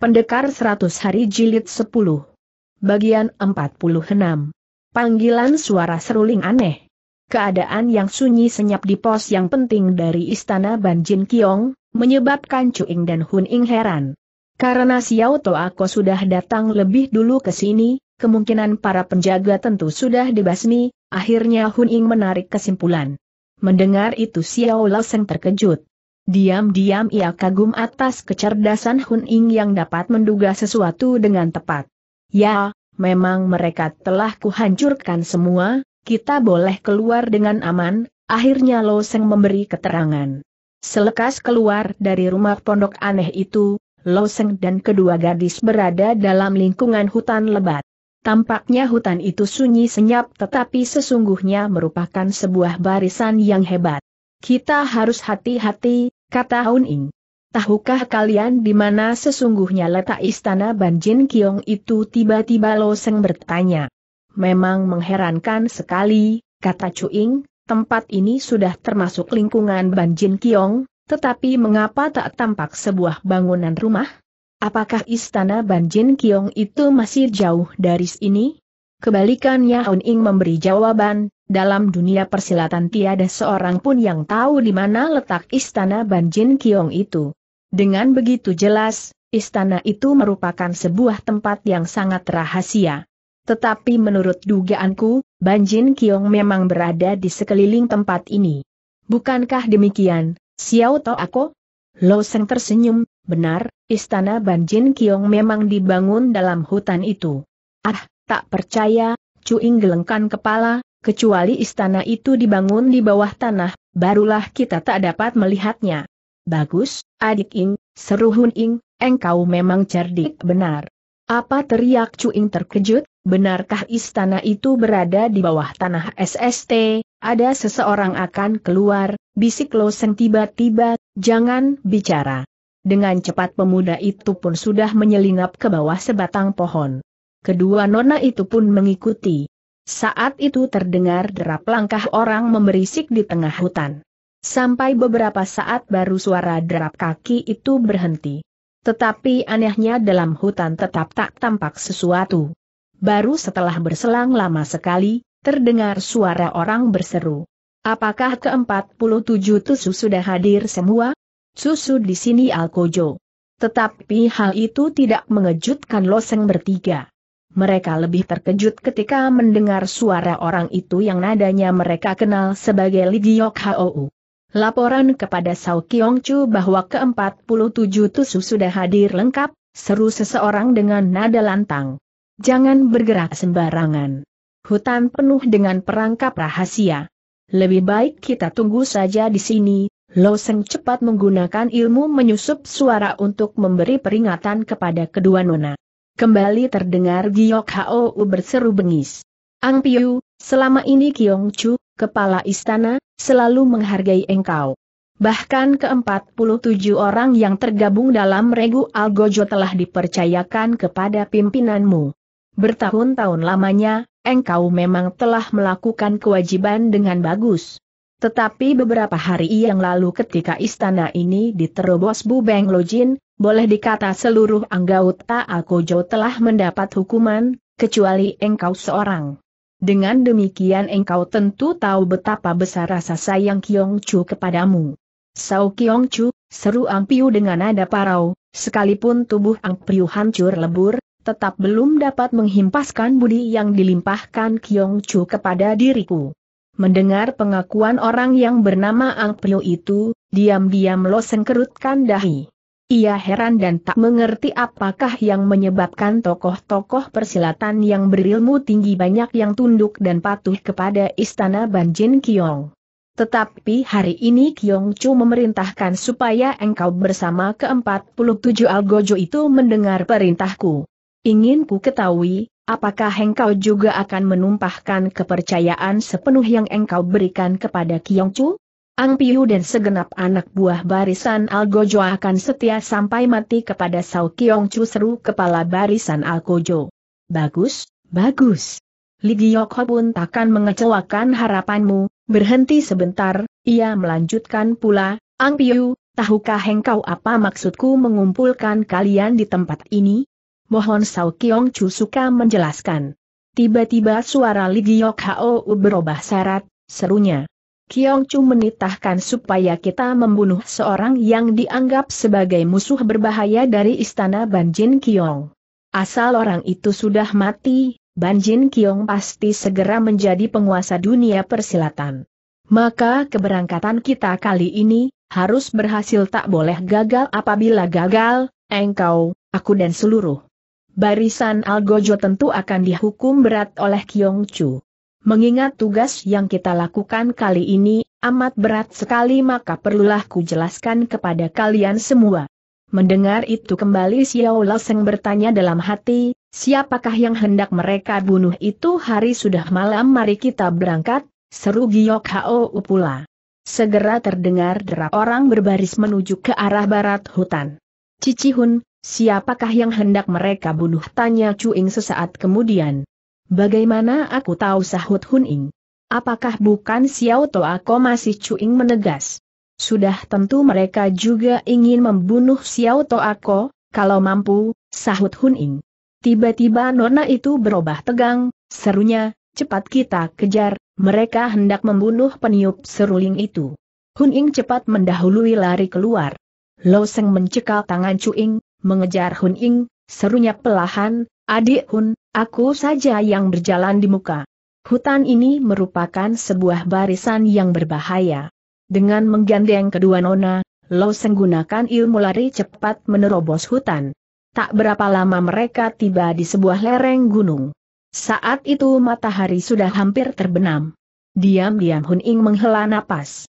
Pendekar 100 Hari Jilid 10 Bagian 46 Panggilan suara seruling aneh Keadaan yang sunyi senyap di pos yang penting dari istana Banjin Kiong, menyebabkan Cuing dan Hun Ing heran. Karena Xiao Toako sudah datang lebih dulu ke sini, kemungkinan para penjaga tentu sudah dibasmi, akhirnya Hun Ing menarik kesimpulan. Mendengar itu Xiao Laseng terkejut. Diam-diam ia kagum atas kecerdasan Hun Ying yang dapat menduga sesuatu dengan tepat. Ya, memang mereka telah kuhancurkan semua, kita boleh keluar dengan aman, akhirnya Lo Seng memberi keterangan. Selekas keluar dari rumah pondok aneh itu, Lo Seng dan kedua gadis berada dalam lingkungan hutan lebat. Tampaknya hutan itu sunyi senyap tetapi sesungguhnya merupakan sebuah barisan yang hebat. Kita harus hati-hati, kata Haun Ing. Tahukah kalian di mana sesungguhnya letak istana Banjin Kiong itu tiba-tiba Lo Seng bertanya. Memang mengherankan sekali, kata Ing, tempat ini sudah termasuk lingkungan Banjin Kiong, tetapi mengapa tak tampak sebuah bangunan rumah? Apakah istana Banjin Kiong itu masih jauh dari sini? Kebalikannya Hon Ing memberi jawaban, dalam dunia persilatan tiada seorang pun yang tahu di mana letak istana Ban Jin Kiong itu. Dengan begitu jelas, istana itu merupakan sebuah tempat yang sangat rahasia. Tetapi menurut dugaanku, Ban Jin Kiong memang berada di sekeliling tempat ini. Bukankah demikian, Xiao To Ako? Lo Seng tersenyum, benar, istana Ban Jin Kiong memang dibangun dalam hutan itu. Ah, Tak percaya, Cuing gelengkan kepala, kecuali istana itu dibangun di bawah tanah, barulah kita tak dapat melihatnya. Bagus, adik Ing, seru Hun Ing, engkau memang cerdik benar. Apa teriak Cuing terkejut, benarkah istana itu berada di bawah tanah SST, ada seseorang akan keluar, bisik Loseng tiba-tiba, jangan bicara. Dengan cepat pemuda itu pun sudah menyelinap ke bawah sebatang pohon kedua nona itu pun mengikuti. Saat itu terdengar derap langkah orang memberisik di tengah hutan. Sampai beberapa saat baru suara derap kaki itu berhenti. Tetapi anehnya dalam hutan tetap tak tampak sesuatu. Baru setelah berselang lama sekali, terdengar suara orang berseru. Apakah ke-47 Tusu sudah hadir semua? Susu di sini Alkojo. Tetapi hal itu tidak mengejutkan Loseng bertiga mereka lebih terkejut ketika mendengar suara orang itu yang nadanya mereka kenal sebagai Giok Hou. Laporan kepada Sao Kiong Chu bahwa ke-47 tusu sudah hadir lengkap, seru seseorang dengan nada lantang. Jangan bergerak sembarangan. Hutan penuh dengan perangkap rahasia. Lebih baik kita tunggu saja di sini, Lo Seng cepat menggunakan ilmu menyusup suara untuk memberi peringatan kepada kedua nona kembali terdengar Giok U berseru bengis. Ang Piu, selama ini Kiong Chu, kepala istana, selalu menghargai engkau. Bahkan ke-47 orang yang tergabung dalam Regu Algojo telah dipercayakan kepada pimpinanmu. Bertahun-tahun lamanya, engkau memang telah melakukan kewajiban dengan bagus. Tetapi beberapa hari yang lalu ketika istana ini diterobos Bu Beng Lojin, boleh dikata seluruh anggota Akojo telah mendapat hukuman, kecuali engkau seorang. Dengan demikian engkau tentu tahu betapa besar rasa sayang Kiong Chu kepadamu. Sau Kiong Chu, seru Ang Piu dengan nada parau, sekalipun tubuh Ang Piu hancur lebur, tetap belum dapat menghimpaskan budi yang dilimpahkan Kiong Chu kepada diriku. Mendengar pengakuan orang yang bernama Ang Pio itu, diam-diam Lo sengkerutkan dahi. Ia heran dan tak mengerti apakah yang menyebabkan tokoh-tokoh persilatan yang berilmu tinggi banyak yang tunduk dan patuh kepada istana Banjin Kiong. Tetapi hari ini Kiong Chu memerintahkan supaya engkau bersama ke-47 Algojo itu mendengar perintahku. Ingin ku ketahui, apakah engkau juga akan menumpahkan kepercayaan sepenuh yang engkau berikan kepada Kiong Chu? Ang Piu dan segenap anak buah barisan Algojo akan setia sampai mati kepada Sao Kiong Chu seru kepala barisan Algojo. Bagus, bagus. Li pun takkan mengecewakan harapanmu, berhenti sebentar, ia melanjutkan pula, Ang Piu, tahukah engkau apa maksudku mengumpulkan kalian di tempat ini? Mohon Sao Kiong Chu suka menjelaskan. Tiba-tiba suara Li Giok Hao berubah syarat, serunya. Kiong Chu menitahkan supaya kita membunuh seorang yang dianggap sebagai musuh berbahaya dari istana Banjin Kiong. Asal orang itu sudah mati, Banjin Kiong pasti segera menjadi penguasa dunia persilatan. Maka keberangkatan kita kali ini, harus berhasil tak boleh gagal apabila gagal, engkau, aku dan seluruh barisan Algojo tentu akan dihukum berat oleh Kyong Chu. Mengingat tugas yang kita lakukan kali ini, amat berat sekali maka perlulah ku jelaskan kepada kalian semua. Mendengar itu kembali Xiao Laseng bertanya dalam hati, siapakah yang hendak mereka bunuh itu hari sudah malam mari kita berangkat, seru Giyok Hao pula. Segera terdengar derap orang berbaris menuju ke arah barat hutan. Cici Hun. Siapakah yang hendak mereka bunuh? Tanya Cuing sesaat kemudian. Bagaimana aku tahu sahut Huning? Apakah bukan Xiao Toa Aku masih Cuing menegas? Sudah tentu mereka juga ingin membunuh Xiao Toa Ko, kalau mampu, sahut Huning. Tiba-tiba nona itu berubah tegang, serunya, cepat kita kejar, mereka hendak membunuh peniup seruling itu. Huning cepat mendahului lari keluar. Lo Seng mencekal tangan Cuing, mengejar Hun Ying, serunya pelahan, adik Hun, aku saja yang berjalan di muka. Hutan ini merupakan sebuah barisan yang berbahaya. Dengan menggandeng kedua nona, Lo menggunakan ilmu lari cepat menerobos hutan. Tak berapa lama mereka tiba di sebuah lereng gunung. Saat itu matahari sudah hampir terbenam. Diam-diam Hun Ing menghela napas.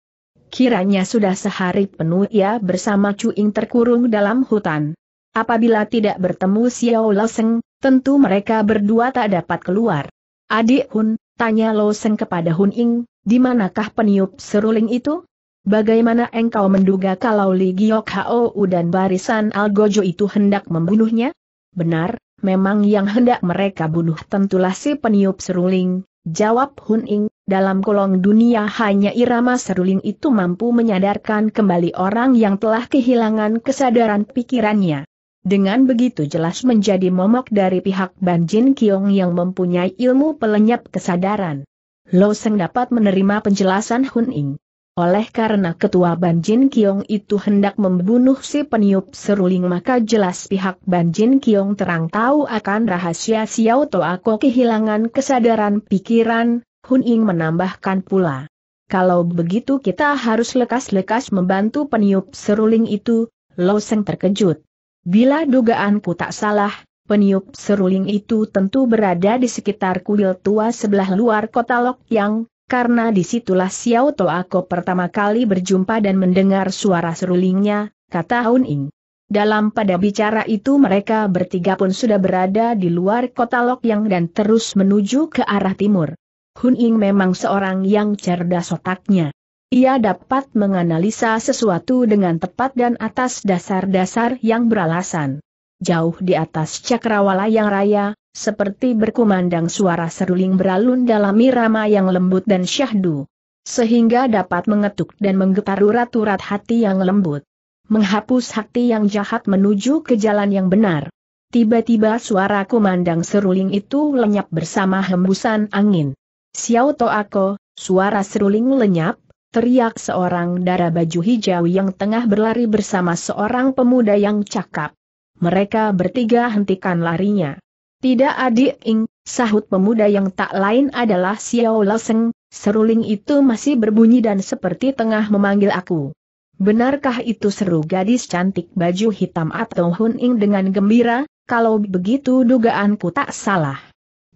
Kiranya sudah sehari penuh ia bersama Chu Ing terkurung dalam hutan. Apabila tidak bertemu Xiao Lo Seng, tentu mereka berdua tak dapat keluar. Adik Hun, tanya Lo Seng kepada Hun Ying, di manakah peniup seruling itu? Bagaimana engkau menduga kalau Li Giok U dan barisan Algojo itu hendak membunuhnya? Benar, memang yang hendak mereka bunuh tentulah si peniup seruling, jawab Hun Ying, dalam kolong dunia hanya irama seruling itu mampu menyadarkan kembali orang yang telah kehilangan kesadaran pikirannya dengan begitu jelas menjadi momok dari pihak Ban Jin Kiong yang mempunyai ilmu pelenyap kesadaran. Lo Seng dapat menerima penjelasan Hun Ing. Oleh karena ketua Ban Jin Kiong itu hendak membunuh si peniup seruling maka jelas pihak Ban Jin Kiong terang tahu akan rahasia Xiao Toako kehilangan kesadaran pikiran, Hun Ing menambahkan pula. Kalau begitu kita harus lekas-lekas membantu peniup seruling itu, Lo Seng terkejut. Bila dugaanku tak salah, peniup seruling itu tentu berada di sekitar kuil tua sebelah luar kota Lok Yang, karena disitulah Xiao To Ako pertama kali berjumpa dan mendengar suara serulingnya, kata Hun Ing. Dalam pada bicara itu mereka bertiga pun sudah berada di luar kota Lok Yang dan terus menuju ke arah timur. Hun Ing memang seorang yang cerdas otaknya. Ia dapat menganalisa sesuatu dengan tepat dan atas dasar-dasar yang beralasan. Jauh di atas cakrawala yang raya, seperti berkumandang suara seruling beralun dalam irama yang lembut dan syahdu. Sehingga dapat mengetuk dan menggetar urat-urat hati yang lembut. Menghapus hati yang jahat menuju ke jalan yang benar. Tiba-tiba suara kumandang seruling itu lenyap bersama hembusan angin. Xiao to ako, suara seruling lenyap, teriak seorang darah baju hijau yang tengah berlari bersama seorang pemuda yang cakap. Mereka bertiga hentikan larinya. Tidak adik ing, sahut pemuda yang tak lain adalah Xiao Leseng, seruling itu masih berbunyi dan seperti tengah memanggil aku. Benarkah itu seru gadis cantik baju hitam atau Hun Ing dengan gembira, kalau begitu dugaanku tak salah.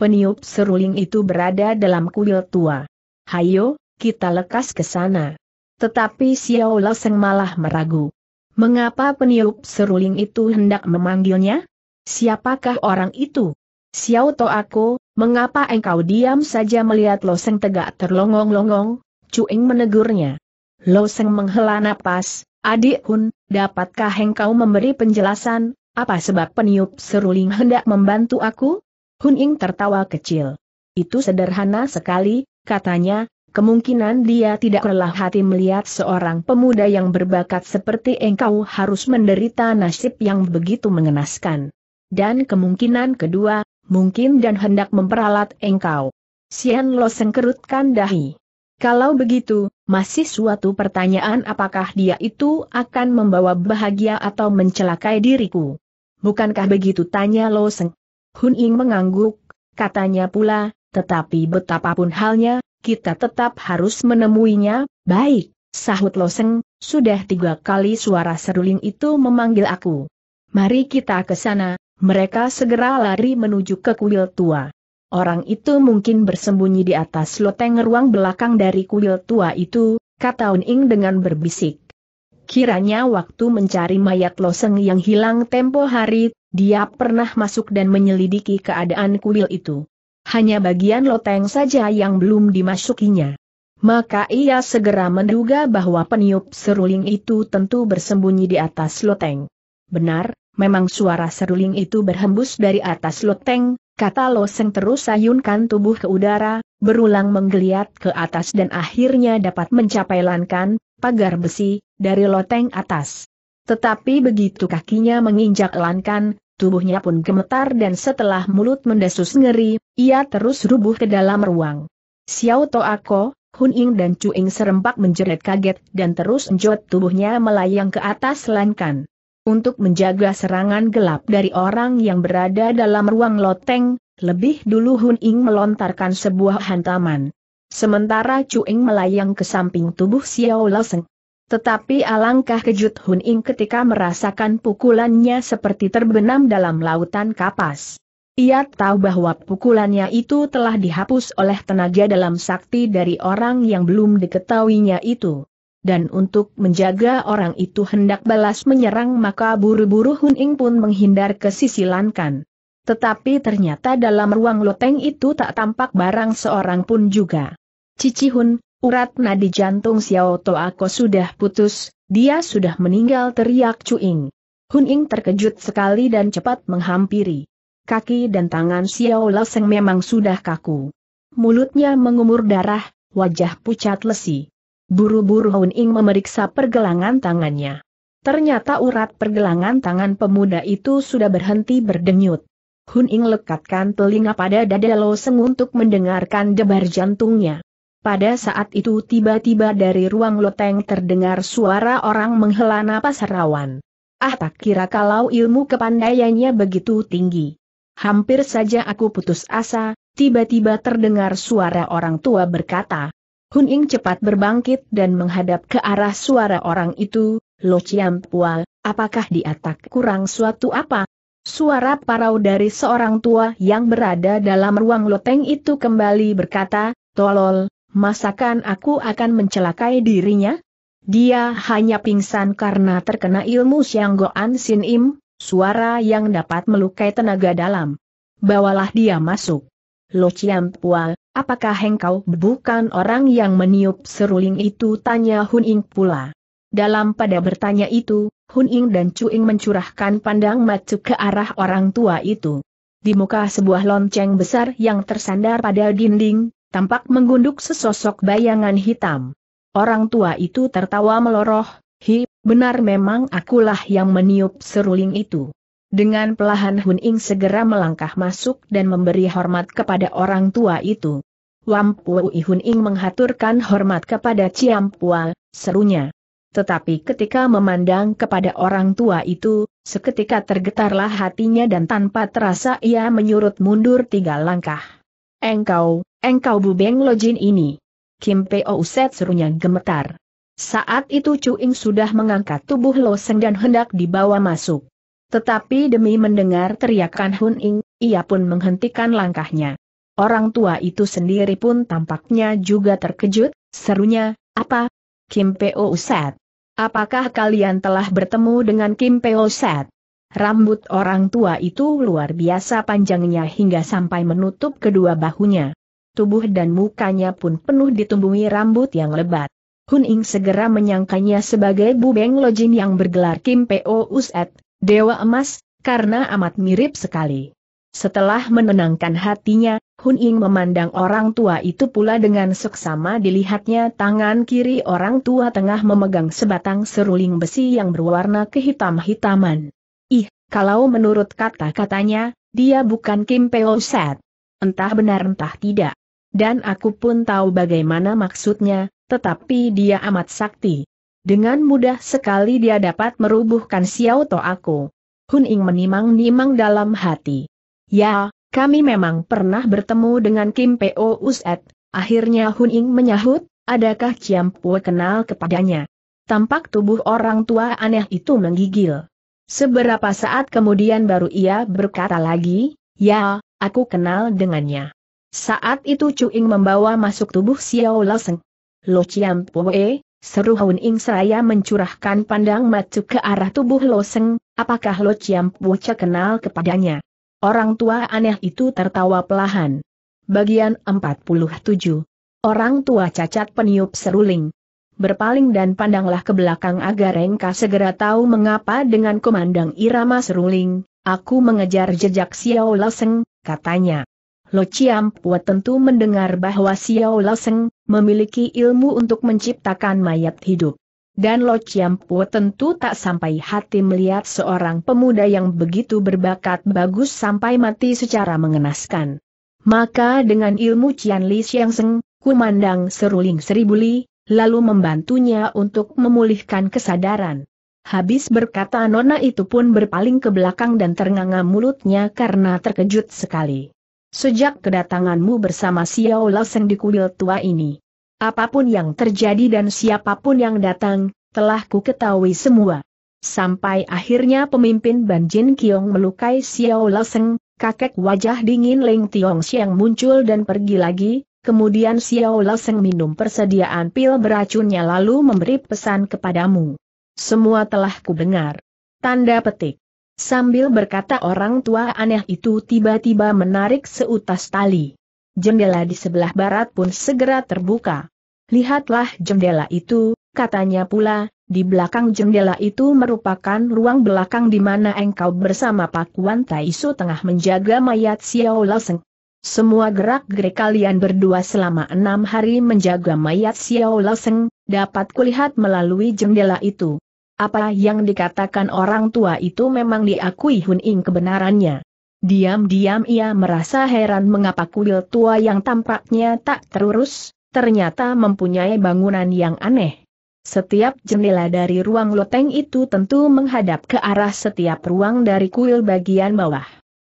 Peniup seruling itu berada dalam kuil tua. Hayo, kita lekas ke sana. Tetapi Xiao Seng malah meragu. Mengapa peniup seruling itu hendak memanggilnya? Siapakah orang itu? Xiao To aku, mengapa engkau diam saja melihat Loseng tegak terlongong-longong? Cuing menegurnya. Loseng menghela napas, adik Hun, dapatkah engkau memberi penjelasan, apa sebab peniup seruling hendak membantu aku? Hun Ying tertawa kecil. Itu sederhana sekali, katanya, Kemungkinan dia tidak rela hati melihat seorang pemuda yang berbakat seperti engkau harus menderita nasib yang begitu mengenaskan. Dan kemungkinan kedua, mungkin dan hendak memperalat engkau. Sian Lo sengkerutkan dahi. Kalau begitu, masih suatu pertanyaan apakah dia itu akan membawa bahagia atau mencelakai diriku. Bukankah begitu tanya Lo Seng? Hun Ying mengangguk, katanya pula, tetapi betapapun halnya, kita tetap harus menemuinya, baik, sahut Loseng, sudah tiga kali suara seruling itu memanggil aku. Mari kita ke sana, mereka segera lari menuju ke kuil tua. Orang itu mungkin bersembunyi di atas loteng ruang belakang dari kuil tua itu, kata Uning dengan berbisik. Kiranya waktu mencari mayat Loseng yang hilang tempo hari, dia pernah masuk dan menyelidiki keadaan kuil itu hanya bagian loteng saja yang belum dimasukinya. Maka ia segera menduga bahwa peniup seruling itu tentu bersembunyi di atas loteng. Benar, memang suara seruling itu berhembus dari atas loteng, kata Loseng terus sayunkan tubuh ke udara, berulang menggeliat ke atas dan akhirnya dapat mencapai lankan, pagar besi, dari loteng atas. Tetapi begitu kakinya menginjak lankan, tubuhnya pun gemetar dan setelah mulut mendesus ngeri, ia terus rubuh ke dalam ruang. Xiao Ako, Hun Ying dan Chu Ying serempak menjerit kaget dan terus enjot tubuhnya melayang ke atas lankan. Untuk menjaga serangan gelap dari orang yang berada dalam ruang loteng, lebih dulu Hun Ying melontarkan sebuah hantaman. Sementara Chu Ying melayang ke samping tubuh Xiao Seng. Tetapi alangkah kejut Hun Ing ketika merasakan pukulannya seperti terbenam dalam lautan kapas. Ia tahu bahwa pukulannya itu telah dihapus oleh tenaga dalam sakti dari orang yang belum diketahuinya itu. Dan untuk menjaga orang itu hendak balas menyerang maka buru-buru Hun Ing pun menghindar ke sisi lankan. Tetapi ternyata dalam ruang loteng itu tak tampak barang seorang pun juga. Cici Hun, Urat nadi jantung Xiao Toako sudah putus, dia sudah meninggal teriak Cuing. Hun Ying terkejut sekali dan cepat menghampiri. Kaki dan tangan Xiao Seng memang sudah kaku. Mulutnya mengumur darah, wajah pucat lesi. Buru-buru Hun Ying memeriksa pergelangan tangannya. Ternyata urat pergelangan tangan pemuda itu sudah berhenti berdenyut. Hun Ying lekatkan telinga pada dada Lo Seng untuk mendengarkan debar jantungnya. Pada saat itu tiba-tiba dari ruang loteng terdengar suara orang menghela napas rawan. Ah tak kira kalau ilmu kepandaiannya begitu tinggi. Hampir saja aku putus asa, tiba-tiba terdengar suara orang tua berkata. Hun Ying cepat berbangkit dan menghadap ke arah suara orang itu, Lo Chiam Pua, apakah di atas kurang suatu apa? Suara parau dari seorang tua yang berada dalam ruang loteng itu kembali berkata, Tolol, masakan aku akan mencelakai dirinya? Dia hanya pingsan karena terkena ilmu Siang Goan Sin Im, suara yang dapat melukai tenaga dalam. Bawalah dia masuk. Lo Chiam Pual, apakah engkau bukan orang yang meniup seruling itu? Tanya Hun Ing pula. Dalam pada bertanya itu, Hun Ing dan Chu Ing mencurahkan pandang macu ke arah orang tua itu. Di muka sebuah lonceng besar yang tersandar pada dinding, tampak menggunduk sesosok bayangan hitam. Orang tua itu tertawa meloroh, hi, benar memang akulah yang meniup seruling itu. Dengan pelahan Hun Ing segera melangkah masuk dan memberi hormat kepada orang tua itu. Wampuui Hun Ing menghaturkan hormat kepada Ciampua, serunya. Tetapi ketika memandang kepada orang tua itu, seketika tergetarlah hatinya dan tanpa terasa ia menyurut mundur tiga langkah. Engkau, engkau bubeng lojin ini. Kim Peo Set serunya gemetar. Saat itu Chu Ying sudah mengangkat tubuh Lo Seng dan hendak dibawa masuk. Tetapi demi mendengar teriakan Hun Ing, ia pun menghentikan langkahnya. Orang tua itu sendiri pun tampaknya juga terkejut, serunya, apa? Kim Peo Set. Apakah kalian telah bertemu dengan Kim Peo Set? Rambut orang tua itu luar biasa panjangnya hingga sampai menutup kedua bahunya. Tubuh dan mukanya pun penuh ditumbuhi rambut yang lebat. Hun Ing segera menyangkanya sebagai Bu Beng Lojin yang bergelar Kim Po Uset, Dewa Emas, karena amat mirip sekali. Setelah menenangkan hatinya, Hun Ing memandang orang tua itu pula dengan seksama dilihatnya tangan kiri orang tua tengah memegang sebatang seruling besi yang berwarna kehitam-hitaman. Ih, kalau menurut kata-katanya, dia bukan Kim Peo Set. Entah benar entah tidak. Dan aku pun tahu bagaimana maksudnya, tetapi dia amat sakti. Dengan mudah sekali dia dapat merubuhkan Xiao To aku. Hun Ing menimang-nimang dalam hati. Ya, kami memang pernah bertemu dengan Kim Peo Set. Akhirnya Hun Ing menyahut, adakah Chiam Pue kenal kepadanya? Tampak tubuh orang tua aneh itu menggigil. Seberapa saat kemudian baru ia berkata lagi, ya, aku kenal dengannya. Saat itu Cuing membawa masuk tubuh Xiao Laseng. Lo Chiam Pue, seru Haun Ing seraya mencurahkan pandang mata ke arah tubuh Lo apakah Lo Chiam Pue kenal kepadanya? Orang tua aneh itu tertawa pelahan. Bagian 47 Orang tua cacat peniup seruling berpaling dan pandanglah ke belakang agar Engka segera tahu mengapa dengan komandang irama seruling, aku mengejar jejak Xiao Laseng, katanya. Lo Chiampua tentu mendengar bahwa Xiao Laseng memiliki ilmu untuk menciptakan mayat hidup. Dan Lo Chiampu tentu tak sampai hati melihat seorang pemuda yang begitu berbakat bagus sampai mati secara mengenaskan. Maka dengan ilmu Cian Li Xiang Seng, kumandang seruling seribu lalu membantunya untuk memulihkan kesadaran. Habis berkata Nona itu pun berpaling ke belakang dan ternganga mulutnya karena terkejut sekali. Sejak kedatanganmu bersama Xiao Laseng di kuil tua ini. Apapun yang terjadi dan siapapun yang datang, telah ku ketahui semua. Sampai akhirnya pemimpin Ban Jin Kiong melukai Xiao Laseng, kakek wajah dingin Leng Tiong Siang muncul dan pergi lagi, Kemudian Xiao Seng minum persediaan pil beracunnya lalu memberi pesan kepadamu. Semua telah kudengar. Tanda petik. Sambil berkata orang tua aneh itu tiba-tiba menarik seutas tali. Jendela di sebelah barat pun segera terbuka. Lihatlah jendela itu, katanya pula, di belakang jendela itu merupakan ruang belakang di mana engkau bersama Pak Pakuan Taisu tengah menjaga mayat Xiao Seng. Semua gerak-gerik kalian berdua selama enam hari menjaga mayat Xiao Loseng, dapat kulihat melalui jendela itu. Apa yang dikatakan orang tua itu memang diakui Hun Ing kebenarannya. Diam-diam ia merasa heran mengapa kuil tua yang tampaknya tak terurus, ternyata mempunyai bangunan yang aneh. Setiap jendela dari ruang loteng itu tentu menghadap ke arah setiap ruang dari kuil bagian bawah.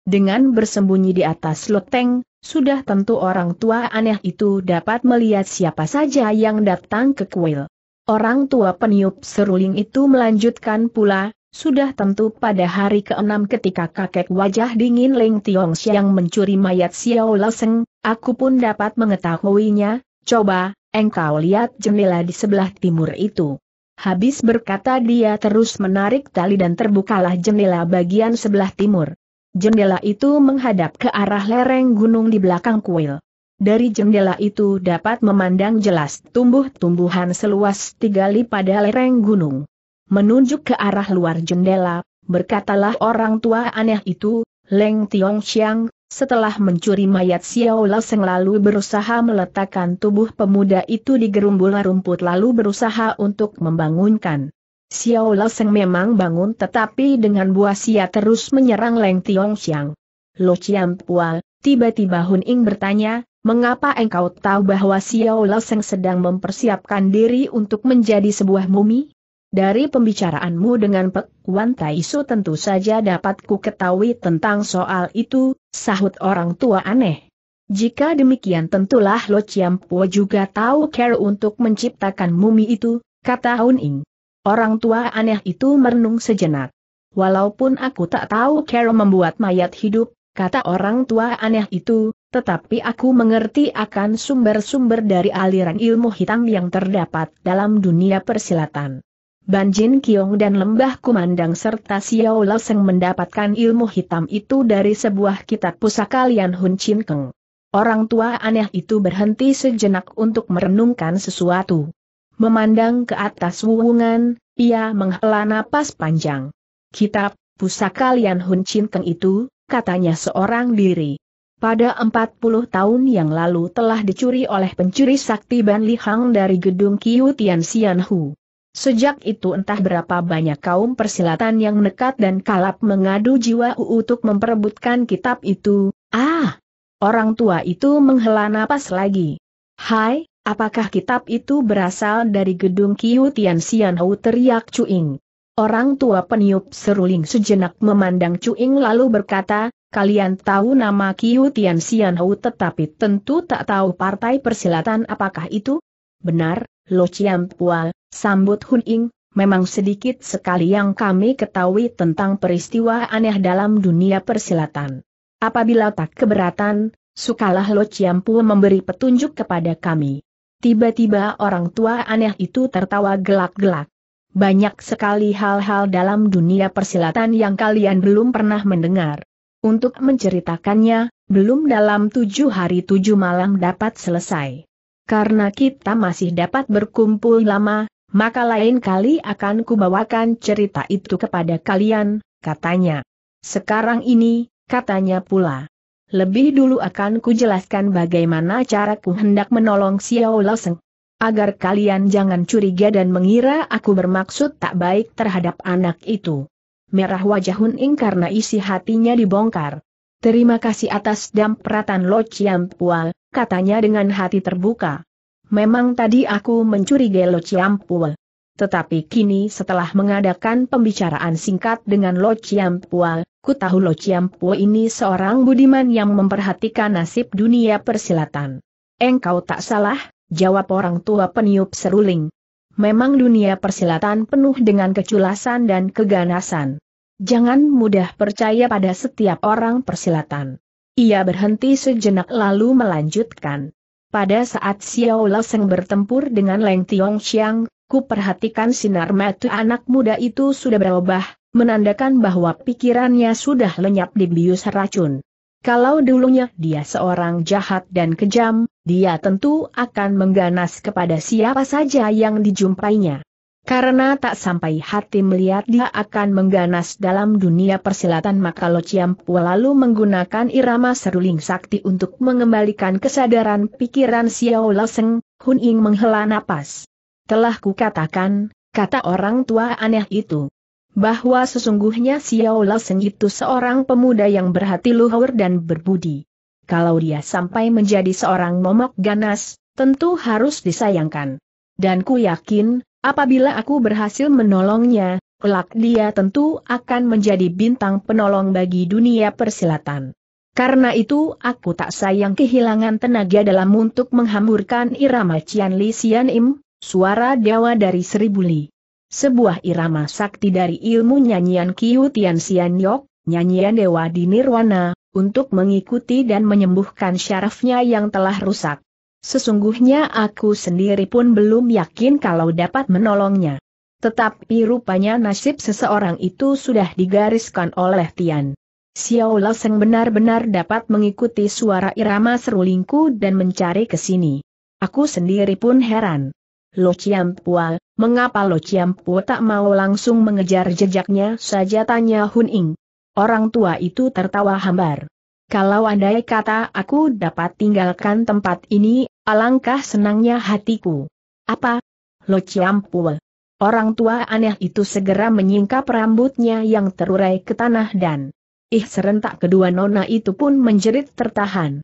Dengan bersembunyi di atas loteng, sudah tentu orang tua aneh itu dapat melihat siapa saja yang datang ke kuil. Orang tua peniup seruling itu melanjutkan pula, sudah tentu pada hari keenam ketika kakek wajah dingin Leng Tiong Siang mencuri mayat Xiao Laseng, aku pun dapat mengetahuinya, coba, engkau lihat jendela di sebelah timur itu. Habis berkata dia terus menarik tali dan terbukalah jendela bagian sebelah timur. Jendela itu menghadap ke arah lereng gunung di belakang kuil. Dari jendela itu dapat memandang jelas tumbuh-tumbuhan seluas tiga li pada lereng gunung. Menunjuk ke arah luar jendela, berkatalah orang tua aneh itu, Leng Tiong Xiang, setelah mencuri mayat Xiao Laseng lalu berusaha meletakkan tubuh pemuda itu di gerumbul rumput lalu berusaha untuk membangunkan. Xiao Loseng memang bangun tetapi dengan buah sia terus menyerang Leng Tiong Xiang. Lo Chiam Pual, tiba-tiba Hun Ing bertanya, mengapa engkau tahu bahwa Xiao Loseng sedang mempersiapkan diri untuk menjadi sebuah mumi? Dari pembicaraanmu dengan Pek Wan Taisu tentu saja dapat ku ketahui tentang soal itu, sahut orang tua aneh. Jika demikian tentulah Lo Chiam Pua juga tahu care untuk menciptakan mumi itu, kata Hun Ing. Orang tua aneh itu merenung sejenak. Walaupun aku tak tahu cara membuat mayat hidup, kata orang tua aneh itu, tetapi aku mengerti akan sumber-sumber dari aliran ilmu hitam yang terdapat dalam dunia persilatan. Banjin Kiong dan Lembah Kumandang serta Xiao Laoseng mendapatkan ilmu hitam itu dari sebuah kitab pusaka Lian Hun Chin Keng. Orang tua aneh itu berhenti sejenak untuk merenungkan sesuatu. Memandang ke atas wuwungan, ia menghela napas panjang. Kitab, pusaka Lian Hun Chin Keng itu, katanya seorang diri. Pada 40 tahun yang lalu telah dicuri oleh pencuri sakti Ban Li Hang dari gedung Kiu Tian Xian Hu. Sejak itu entah berapa banyak kaum persilatan yang nekat dan kalap mengadu jiwa U untuk memperebutkan kitab itu, ah! Orang tua itu menghela napas lagi. Hai, Apakah kitab itu berasal dari gedung Kiu Tian Xian Hou teriak Cuing. Orang tua peniup seruling sejenak memandang Cuing lalu berkata, kalian tahu nama Kiu Tian Xian Hou tetapi tentu tak tahu partai persilatan apakah itu? Benar, Lo Chiam Pual, sambut Hun Ing, memang sedikit sekali yang kami ketahui tentang peristiwa aneh dalam dunia persilatan. Apabila tak keberatan, sukalah Lo Pua memberi petunjuk kepada kami. Tiba-tiba orang tua aneh itu tertawa gelak-gelak. Banyak sekali hal-hal dalam dunia persilatan yang kalian belum pernah mendengar. Untuk menceritakannya, belum dalam tujuh hari tujuh malam dapat selesai. Karena kita masih dapat berkumpul lama, maka lain kali akan kubawakan cerita itu kepada kalian, katanya. Sekarang ini, katanya pula. Lebih dulu akan kujelaskan bagaimana caraku hendak menolong Xiao Laoseng. Agar kalian jangan curiga dan mengira aku bermaksud tak baik terhadap anak itu. Merah wajah Hun Ing karena isi hatinya dibongkar. Terima kasih atas dampratan Lo Chiam Pual, katanya dengan hati terbuka. Memang tadi aku mencurigai Lo Chiam Pual. Tetapi kini setelah mengadakan pembicaraan singkat dengan Lo Chiam Pual, Ku tahu Lo Chiampo ini seorang budiman yang memperhatikan nasib dunia persilatan. Engkau tak salah, jawab orang tua peniup seruling. Memang dunia persilatan penuh dengan keculasan dan keganasan. Jangan mudah percaya pada setiap orang persilatan. Ia berhenti sejenak lalu melanjutkan. Pada saat Xiao Seng bertempur dengan Leng Tiong Xiang, ku perhatikan sinar mata anak muda itu sudah berubah, menandakan bahwa pikirannya sudah lenyap di dibius racun. Kalau dulunya dia seorang jahat dan kejam, dia tentu akan mengganas kepada siapa saja yang dijumpainya. Karena tak sampai hati melihat dia akan mengganas dalam dunia persilatan maka Lo lalu menggunakan irama seruling sakti untuk mengembalikan kesadaran pikiran Xiao Seng. Hun Ying menghela napas. Telah kukatakan, kata orang tua aneh itu bahwa sesungguhnya Xiao Lesen itu seorang pemuda yang berhati luhur dan berbudi. Kalau dia sampai menjadi seorang momok ganas, tentu harus disayangkan. Dan ku yakin, apabila aku berhasil menolongnya, kelak dia tentu akan menjadi bintang penolong bagi dunia persilatan. Karena itu aku tak sayang kehilangan tenaga dalam untuk menghamburkan irama Cian Li Sian Im, suara dewa dari seribu li. Sebuah irama sakti dari ilmu nyanyian Kiu Tian Sian Yok, nyanyian Dewa di Nirwana, untuk mengikuti dan menyembuhkan syarafnya yang telah rusak. Sesungguhnya aku sendiri pun belum yakin kalau dapat menolongnya. Tetapi rupanya nasib seseorang itu sudah digariskan oleh Tian. Xiao Laseng benar-benar dapat mengikuti suara irama serulingku dan mencari ke sini. Aku sendiri pun heran. Lo Chiampua, mengapa Lo Chiampua tak mau langsung mengejar jejaknya saja tanya Hun Ing. Orang tua itu tertawa hambar. Kalau andai kata aku dapat tinggalkan tempat ini, alangkah senangnya hatiku. Apa? Lo Chiampua. Orang tua aneh itu segera menyingkap rambutnya yang terurai ke tanah dan... Ih serentak kedua nona itu pun menjerit tertahan.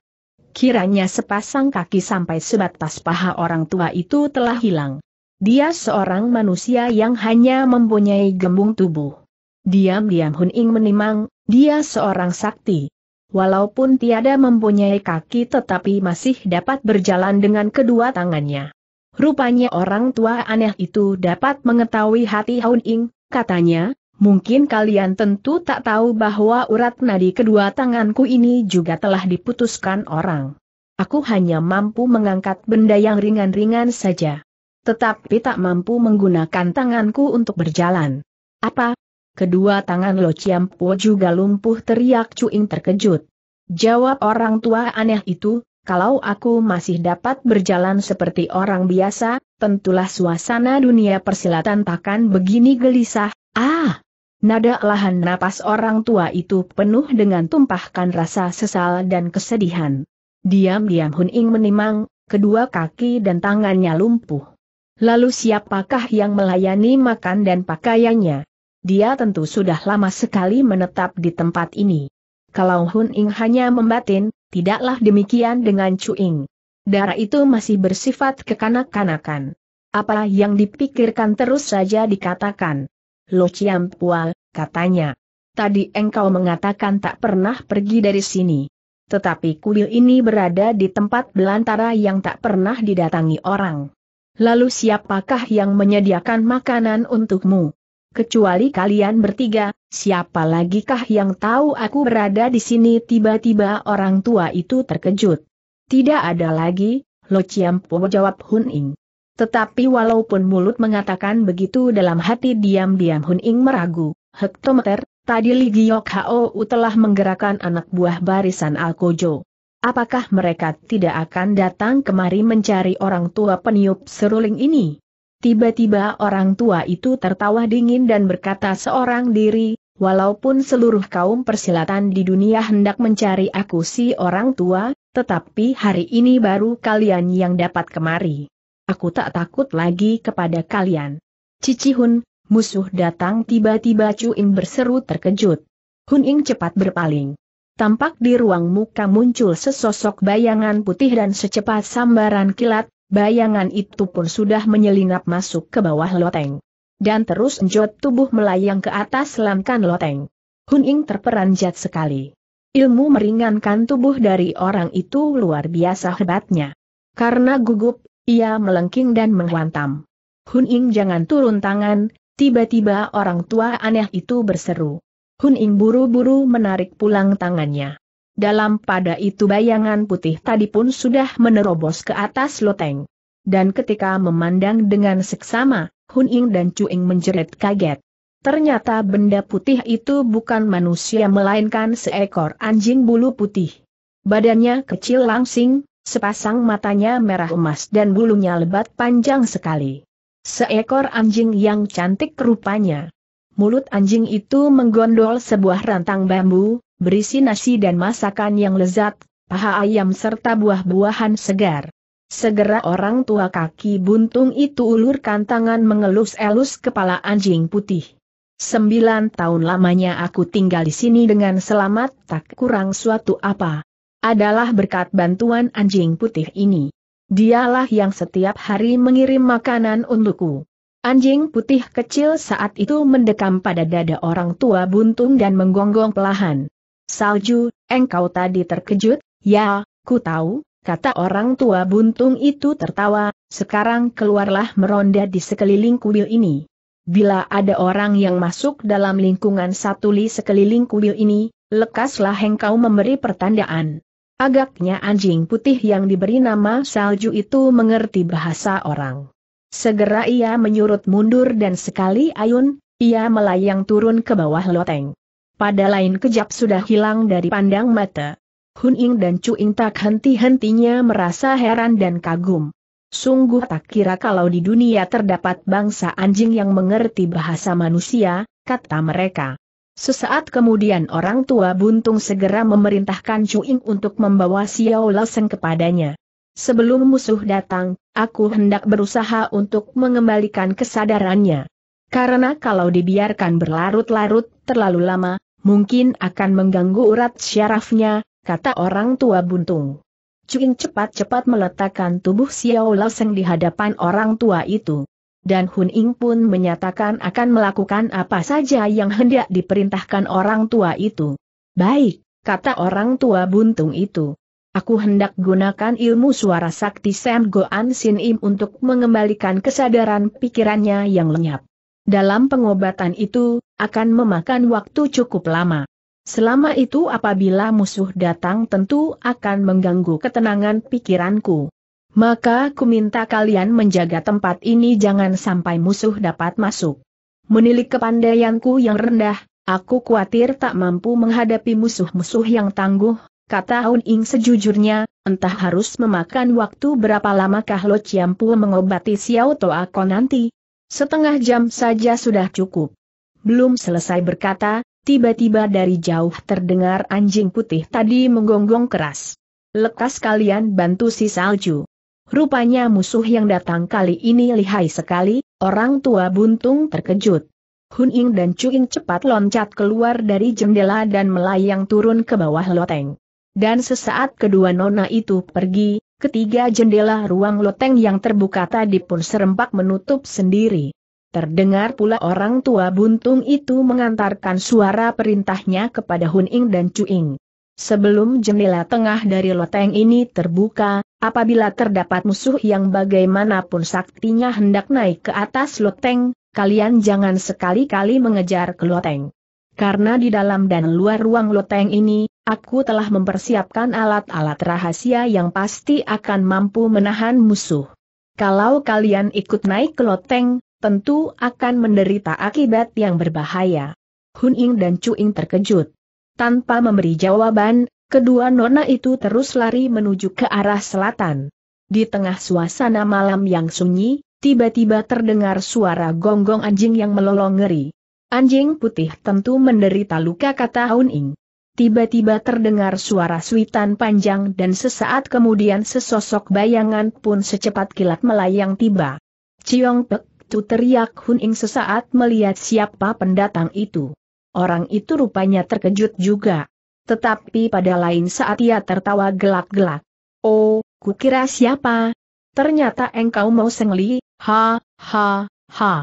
Kiranya sepasang kaki sampai sebatas paha orang tua itu telah hilang. Dia seorang manusia yang hanya mempunyai gembung tubuh. Diam-diam Hun Ing menimang, dia seorang sakti. Walaupun tiada mempunyai kaki tetapi masih dapat berjalan dengan kedua tangannya. Rupanya orang tua aneh itu dapat mengetahui hati Hun Ing, katanya, Mungkin kalian tentu tak tahu bahwa urat nadi kedua tanganku ini juga telah diputuskan orang. Aku hanya mampu mengangkat benda yang ringan-ringan saja. Tetapi tak mampu menggunakan tanganku untuk berjalan. Apa? Kedua tangan Lo Ciampo juga lumpuh teriak Cuing terkejut. Jawab orang tua aneh itu, kalau aku masih dapat berjalan seperti orang biasa, tentulah suasana dunia persilatan takkan begini gelisah. Ah! Nada lahan napas orang tua itu penuh dengan tumpahkan rasa sesal dan kesedihan. Diam-diam Hun Ing menimang, kedua kaki dan tangannya lumpuh. Lalu siapakah yang melayani makan dan pakaiannya? Dia tentu sudah lama sekali menetap di tempat ini. Kalau Hun Ing hanya membatin, tidaklah demikian dengan Chu Ing. Darah itu masih bersifat kekanak-kanakan. Apa yang dipikirkan terus saja dikatakan. Lo Pua, katanya. Tadi engkau mengatakan tak pernah pergi dari sini. Tetapi kuil ini berada di tempat belantara yang tak pernah didatangi orang. Lalu siapakah yang menyediakan makanan untukmu? Kecuali kalian bertiga, siapa lagikah yang tahu aku berada di sini tiba-tiba orang tua itu terkejut. Tidak ada lagi, Lo Ciampo jawab Hun Ing. Tetapi walaupun mulut mengatakan begitu dalam hati diam-diam Hun Ing meragu, hektometer, tadi Li Giok Hao telah menggerakkan anak buah barisan Alkojo. Apakah mereka tidak akan datang kemari mencari orang tua peniup seruling ini? Tiba-tiba orang tua itu tertawa dingin dan berkata seorang diri, walaupun seluruh kaum persilatan di dunia hendak mencari aku si orang tua, tetapi hari ini baru kalian yang dapat kemari aku tak takut lagi kepada kalian. Cici Hun, musuh datang tiba-tiba Cuim berseru terkejut. Hun Ing cepat berpaling. Tampak di ruang muka muncul sesosok bayangan putih dan secepat sambaran kilat, bayangan itu pun sudah menyelinap masuk ke bawah loteng. Dan terus enjot tubuh melayang ke atas langkan loteng. Hun Ing terperanjat sekali. Ilmu meringankan tubuh dari orang itu luar biasa hebatnya. Karena gugup ia melengking dan menghantam. Hun Ing jangan turun tangan, tiba-tiba orang tua aneh itu berseru. Hun Ing buru-buru menarik pulang tangannya. Dalam pada itu bayangan putih tadi pun sudah menerobos ke atas loteng. Dan ketika memandang dengan seksama, Hun Ing dan Chu Ing menjerit kaget. Ternyata benda putih itu bukan manusia melainkan seekor anjing bulu putih. Badannya kecil langsing, Sepasang matanya merah emas dan bulunya lebat panjang sekali. Seekor anjing yang cantik rupanya. Mulut anjing itu menggondol sebuah rantang bambu, berisi nasi dan masakan yang lezat, paha ayam serta buah-buahan segar. Segera orang tua kaki buntung itu ulurkan tangan mengelus-elus kepala anjing putih. Sembilan tahun lamanya aku tinggal di sini dengan selamat tak kurang suatu apa adalah berkat bantuan anjing putih ini. Dialah yang setiap hari mengirim makanan untukku. Anjing putih kecil saat itu mendekam pada dada orang tua buntung dan menggonggong pelahan. Salju, engkau tadi terkejut, ya, ku tahu, kata orang tua buntung itu tertawa, sekarang keluarlah meronda di sekeliling kuil ini. Bila ada orang yang masuk dalam lingkungan satu li sekeliling kuil ini, lekaslah engkau memberi pertandaan. Agaknya anjing putih yang diberi nama salju itu mengerti bahasa orang. Segera ia menyurut mundur dan sekali ayun, ia melayang turun ke bawah loteng. Pada lain kejap sudah hilang dari pandang mata. Hun Ying dan Chu Ying tak henti-hentinya merasa heran dan kagum. Sungguh tak kira kalau di dunia terdapat bangsa anjing yang mengerti bahasa manusia, kata mereka. Sesaat kemudian orang tua Buntung segera memerintahkan Cuing untuk membawa Xiao Laseng kepadanya. Sebelum musuh datang, aku hendak berusaha untuk mengembalikan kesadarannya. Karena kalau dibiarkan berlarut-larut terlalu lama, mungkin akan mengganggu urat syarafnya, kata orang tua Buntung. Cuing cepat-cepat meletakkan tubuh Xiao Laseng di hadapan orang tua itu dan Hun Ing pun menyatakan akan melakukan apa saja yang hendak diperintahkan orang tua itu. Baik, kata orang tua buntung itu. Aku hendak gunakan ilmu suara sakti Sam Goan Sin Im untuk mengembalikan kesadaran pikirannya yang lenyap. Dalam pengobatan itu, akan memakan waktu cukup lama. Selama itu apabila musuh datang tentu akan mengganggu ketenangan pikiranku. Maka ku minta kalian menjaga tempat ini jangan sampai musuh dapat masuk. Menilik kepandaianku yang rendah, aku khawatir tak mampu menghadapi musuh-musuh yang tangguh, kata Hun Ing sejujurnya, entah harus memakan waktu berapa lamakah Lo Chiampu mengobati Xiao Toako nanti. Setengah jam saja sudah cukup. Belum selesai berkata, tiba-tiba dari jauh terdengar anjing putih tadi menggonggong keras. Lekas kalian bantu si salju. Rupanya musuh yang datang kali ini lihai sekali, orang tua buntung terkejut. Hun Ying dan Ying cepat loncat keluar dari jendela dan melayang turun ke bawah loteng. Dan sesaat kedua nona itu pergi, ketiga jendela ruang loteng yang terbuka tadi pun serempak menutup sendiri. Terdengar pula orang tua buntung itu mengantarkan suara perintahnya kepada Hun Ying dan Ying. Sebelum jendela tengah dari loteng ini terbuka, apabila terdapat musuh yang bagaimanapun saktinya hendak naik ke atas loteng, kalian jangan sekali-kali mengejar ke loteng. Karena di dalam dan luar ruang loteng ini, aku telah mempersiapkan alat-alat rahasia yang pasti akan mampu menahan musuh. Kalau kalian ikut naik ke loteng, tentu akan menderita akibat yang berbahaya. Hun Ying dan Chu Ying terkejut. Tanpa memberi jawaban, kedua nona itu terus lari menuju ke arah selatan. Di tengah suasana malam yang sunyi, tiba-tiba terdengar suara gonggong anjing yang melolong ngeri. Anjing putih tentu menderita luka kata Hauning. Tiba-tiba terdengar suara suitan panjang dan sesaat kemudian sesosok bayangan pun secepat kilat melayang tiba. Ciong Pek Tu teriak Hun Ing sesaat melihat siapa pendatang itu. Orang itu rupanya terkejut juga. Tetapi pada lain saat ia tertawa gelak-gelak. Oh, kukira siapa? Ternyata engkau mau sengli, ha, ha, ha.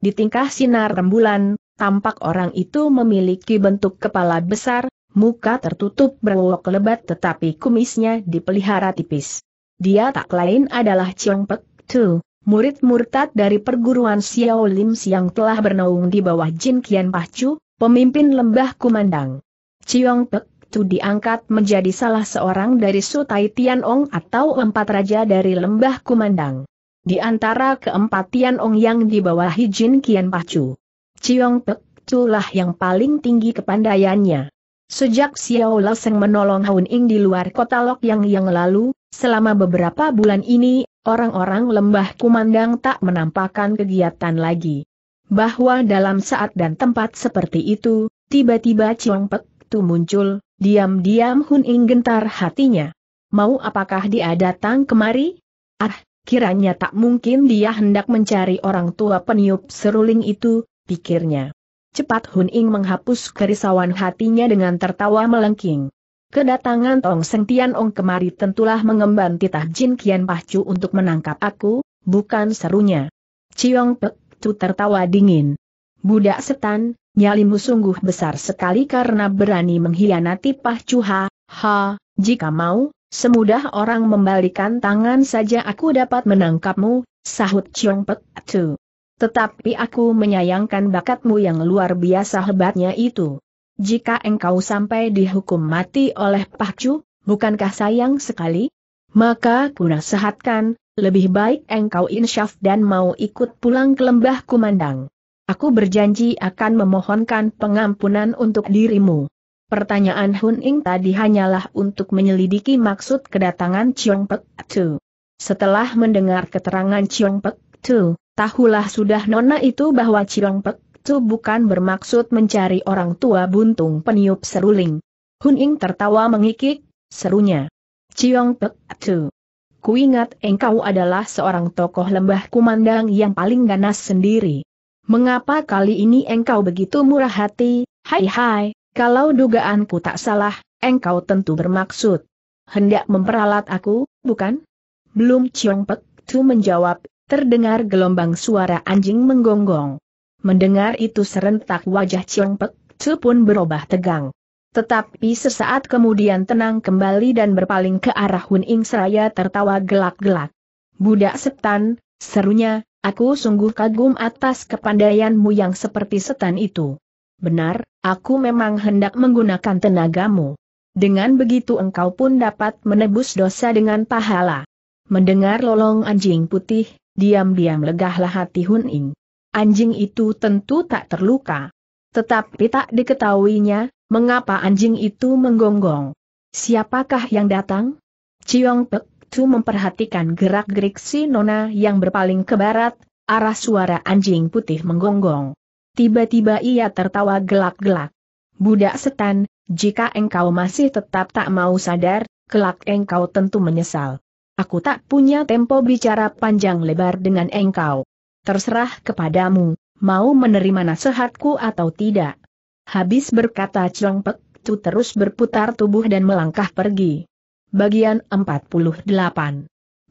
Di tingkah sinar rembulan, tampak orang itu memiliki bentuk kepala besar, muka tertutup berwok lebat tetapi kumisnya dipelihara tipis. Dia tak lain adalah Chiang Pek Tu, murid murtad dari perguruan Xiao Lim Siang telah bernaung di bawah Jin Kian Pacu, pemimpin lembah kumandang. Chiong Pek Tu diangkat menjadi salah seorang dari Sutai Tianong atau empat raja dari lembah kumandang. Di antara keempat Tianong yang dibawahi Jin Kian Pacu. Chiong Pek Tu lah yang paling tinggi kepandaiannya. Sejak Xiao Leseng menolong Haun Ing di luar kota Lok Yang yang lalu, selama beberapa bulan ini, orang-orang lembah kumandang tak menampakkan kegiatan lagi bahwa dalam saat dan tempat seperti itu, tiba-tiba Chiong Pek Tu muncul, diam-diam Hun Ing gentar hatinya. Mau apakah dia datang kemari? Ah, kiranya tak mungkin dia hendak mencari orang tua peniup seruling itu, pikirnya. Cepat Hun Ing menghapus kerisauan hatinya dengan tertawa melengking. Kedatangan Tong Seng Tian Ong kemari tentulah mengemban titah Jin Kian Pahcu untuk menangkap aku, bukan serunya. Ciong Pek Chu tertawa dingin. Budak setan, nyalimu sungguh besar sekali karena berani mengkhianati Pah Cuha, ha, jika mau, semudah orang membalikan tangan saja aku dapat menangkapmu, sahut Chiong Pek Tu. Tetapi aku menyayangkan bakatmu yang luar biasa hebatnya itu. Jika engkau sampai dihukum mati oleh Pah Chu, bukankah sayang sekali? Maka ku nasihatkan, lebih baik engkau insyaf dan mau ikut pulang ke lembah kumandang. Aku berjanji akan memohonkan pengampunan untuk dirimu. Pertanyaan Hun Ing tadi hanyalah untuk menyelidiki maksud kedatangan Chiong Pek Tu. Setelah mendengar keterangan Chiong Pek Tu, tahulah sudah nona itu bahwa Chiong Pek Tu bukan bermaksud mencari orang tua buntung peniup seruling. Hun Ing tertawa mengikik, serunya. Chiong Pek Tu kuingat engkau adalah seorang tokoh lembah kumandang yang paling ganas sendiri. Mengapa kali ini engkau begitu murah hati, hai hai, kalau dugaanku tak salah, engkau tentu bermaksud. Hendak memperalat aku, bukan? Belum Chiong Pek Tu menjawab, terdengar gelombang suara anjing menggonggong. Mendengar itu serentak wajah Chiong Pek Tu pun berubah tegang. Tetapi sesaat kemudian tenang kembali dan berpaling ke arah Hun Ing Seraya tertawa gelak-gelak. Budak setan, serunya, aku sungguh kagum atas kepandaianmu yang seperti setan itu. Benar, aku memang hendak menggunakan tenagamu. Dengan begitu engkau pun dapat menebus dosa dengan pahala. Mendengar lolong anjing putih, diam-diam legahlah hati Hun Ing. Anjing itu tentu tak terluka. Tetapi tak diketahuinya, Mengapa anjing itu menggonggong? Siapakah yang datang? Ciong Pek Tu memperhatikan gerak-gerik si Nona yang berpaling ke barat, arah suara anjing putih menggonggong. Tiba-tiba ia tertawa gelak-gelak. Budak setan, jika engkau masih tetap tak mau sadar, kelak engkau tentu menyesal. Aku tak punya tempo bicara panjang lebar dengan engkau. Terserah kepadamu, mau menerima nasihatku atau tidak. Habis berkata Pek, Tu terus berputar tubuh dan melangkah pergi. Bagian 48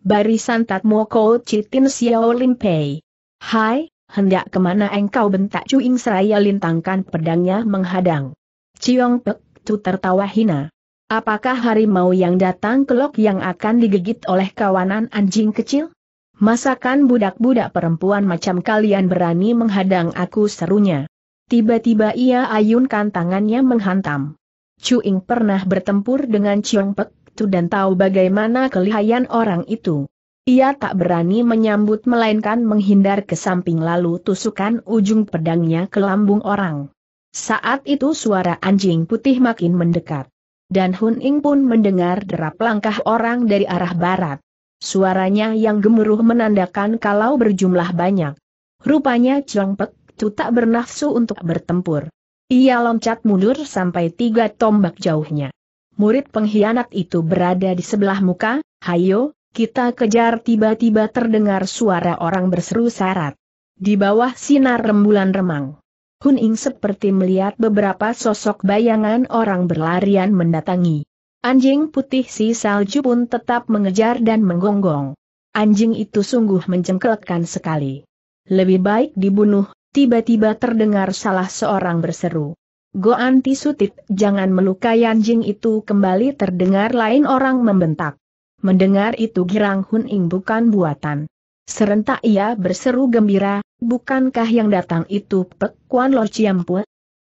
Barisan Ko Chitin Xiao Pei. Hai, hendak kemana engkau bentak Cuing Seraya lintangkan pedangnya menghadang. Ciong Pek Tu tertawa hina. Apakah harimau yang datang kelok yang akan digigit oleh kawanan anjing kecil? Masakan budak-budak perempuan macam kalian berani menghadang aku serunya. Tiba-tiba ia ayunkan tangannya menghantam. Chu Ying pernah bertempur dengan Chiong Pek Tu dan tahu bagaimana kelihayan orang itu. Ia tak berani menyambut melainkan menghindar ke samping lalu tusukan ujung pedangnya ke lambung orang. Saat itu suara anjing putih makin mendekat. Dan Hun Ing pun mendengar derap langkah orang dari arah barat. Suaranya yang gemuruh menandakan kalau berjumlah banyak. Rupanya Chiong Pek itu tak bernafsu untuk bertempur. Ia loncat mundur sampai tiga tombak jauhnya. Murid pengkhianat itu berada di sebelah muka, hayo, kita kejar tiba-tiba terdengar suara orang berseru syarat. Di bawah sinar rembulan remang. Hun Ing seperti melihat beberapa sosok bayangan orang berlarian mendatangi. Anjing putih si salju pun tetap mengejar dan menggonggong. Anjing itu sungguh menjengkelkan sekali. Lebih baik dibunuh tiba-tiba terdengar salah seorang berseru. Goan sutit, jangan melukai anjing itu kembali terdengar lain orang membentak. Mendengar itu Girang Hun Ing bukan buatan. Serentak ia berseru gembira, bukankah yang datang itu Pek Kuan Lo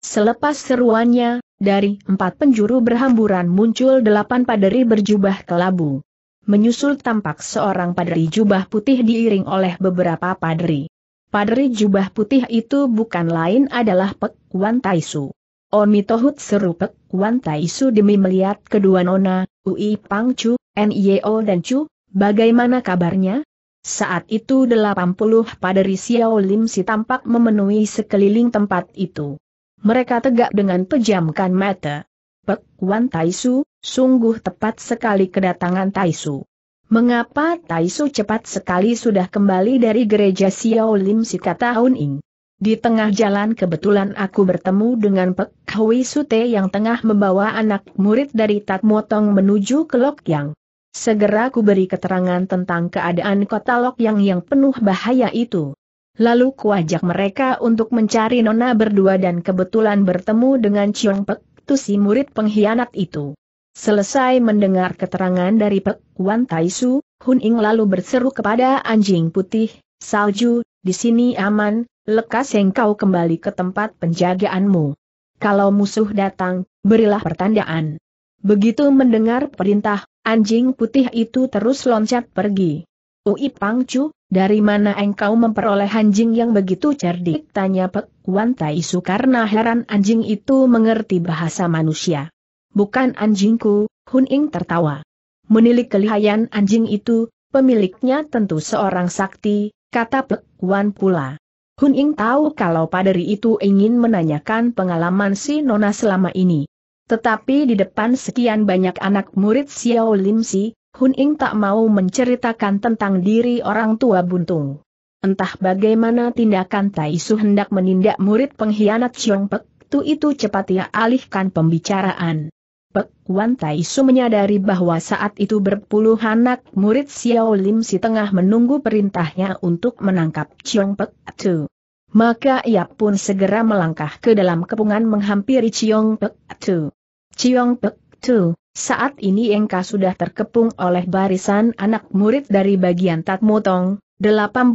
Selepas seruannya, dari empat penjuru berhamburan muncul delapan paderi berjubah kelabu. Menyusul tampak seorang paderi jubah putih diiring oleh beberapa paderi. Padri jubah putih itu bukan lain adalah Pek Kuan Taisu. Oni Tohut seru Pek Kuan Taisu demi melihat kedua nona, Ui Pang Chu, Nio dan Chu, bagaimana kabarnya? Saat itu 80 padri Xiao Lim Si tampak memenuhi sekeliling tempat itu. Mereka tegak dengan pejamkan mata. Pek Kuan Taisu, sungguh tepat sekali kedatangan Taisu. Mengapa Taisu cepat sekali sudah kembali dari gereja Xiao Lim kata Tahun Ing? Di tengah jalan kebetulan aku bertemu dengan Pek Hui Sute yang tengah membawa anak murid dari Tat Motong menuju ke Lok Yang. Segera ku beri keterangan tentang keadaan kota Lok Yang penuh bahaya itu. Lalu ku mereka untuk mencari Nona berdua dan kebetulan bertemu dengan Chiong Pek si murid pengkhianat itu. Selesai mendengar keterangan dari Pek Kuan Taisu, Hun Ing lalu berseru kepada anjing putih, Salju, di sini aman, lekas engkau kembali ke tempat penjagaanmu. Kalau musuh datang, berilah pertandaan. Begitu mendengar perintah, anjing putih itu terus loncat pergi. Ui Pangcu, dari mana engkau memperoleh anjing yang begitu cerdik? Tanya Pek Kuan Taisu karena heran anjing itu mengerti bahasa manusia. Bukan anjingku, Hun Ing tertawa. Menilik kelihayan anjing itu, pemiliknya tentu seorang sakti, kata Pek Wan pula. Hun Ing tahu kalau paderi itu ingin menanyakan pengalaman si Nona selama ini. Tetapi di depan sekian banyak anak murid Xiao Lim Si, Hun Ing tak mau menceritakan tentang diri orang tua buntung. Entah bagaimana tindakan Tai Su hendak menindak murid pengkhianat Xiong Pek Tu itu cepat ia alihkan pembicaraan. Pek Kuan Su menyadari bahwa saat itu berpuluh anak murid Xiao Lim Si tengah menunggu perintahnya untuk menangkap Chiong Pek Tu. Maka ia pun segera melangkah ke dalam kepungan menghampiri Chiong Pek Tu. Chiong Pek Tu, saat ini Engka sudah terkepung oleh barisan anak murid dari bagian Tatmo Tong, 81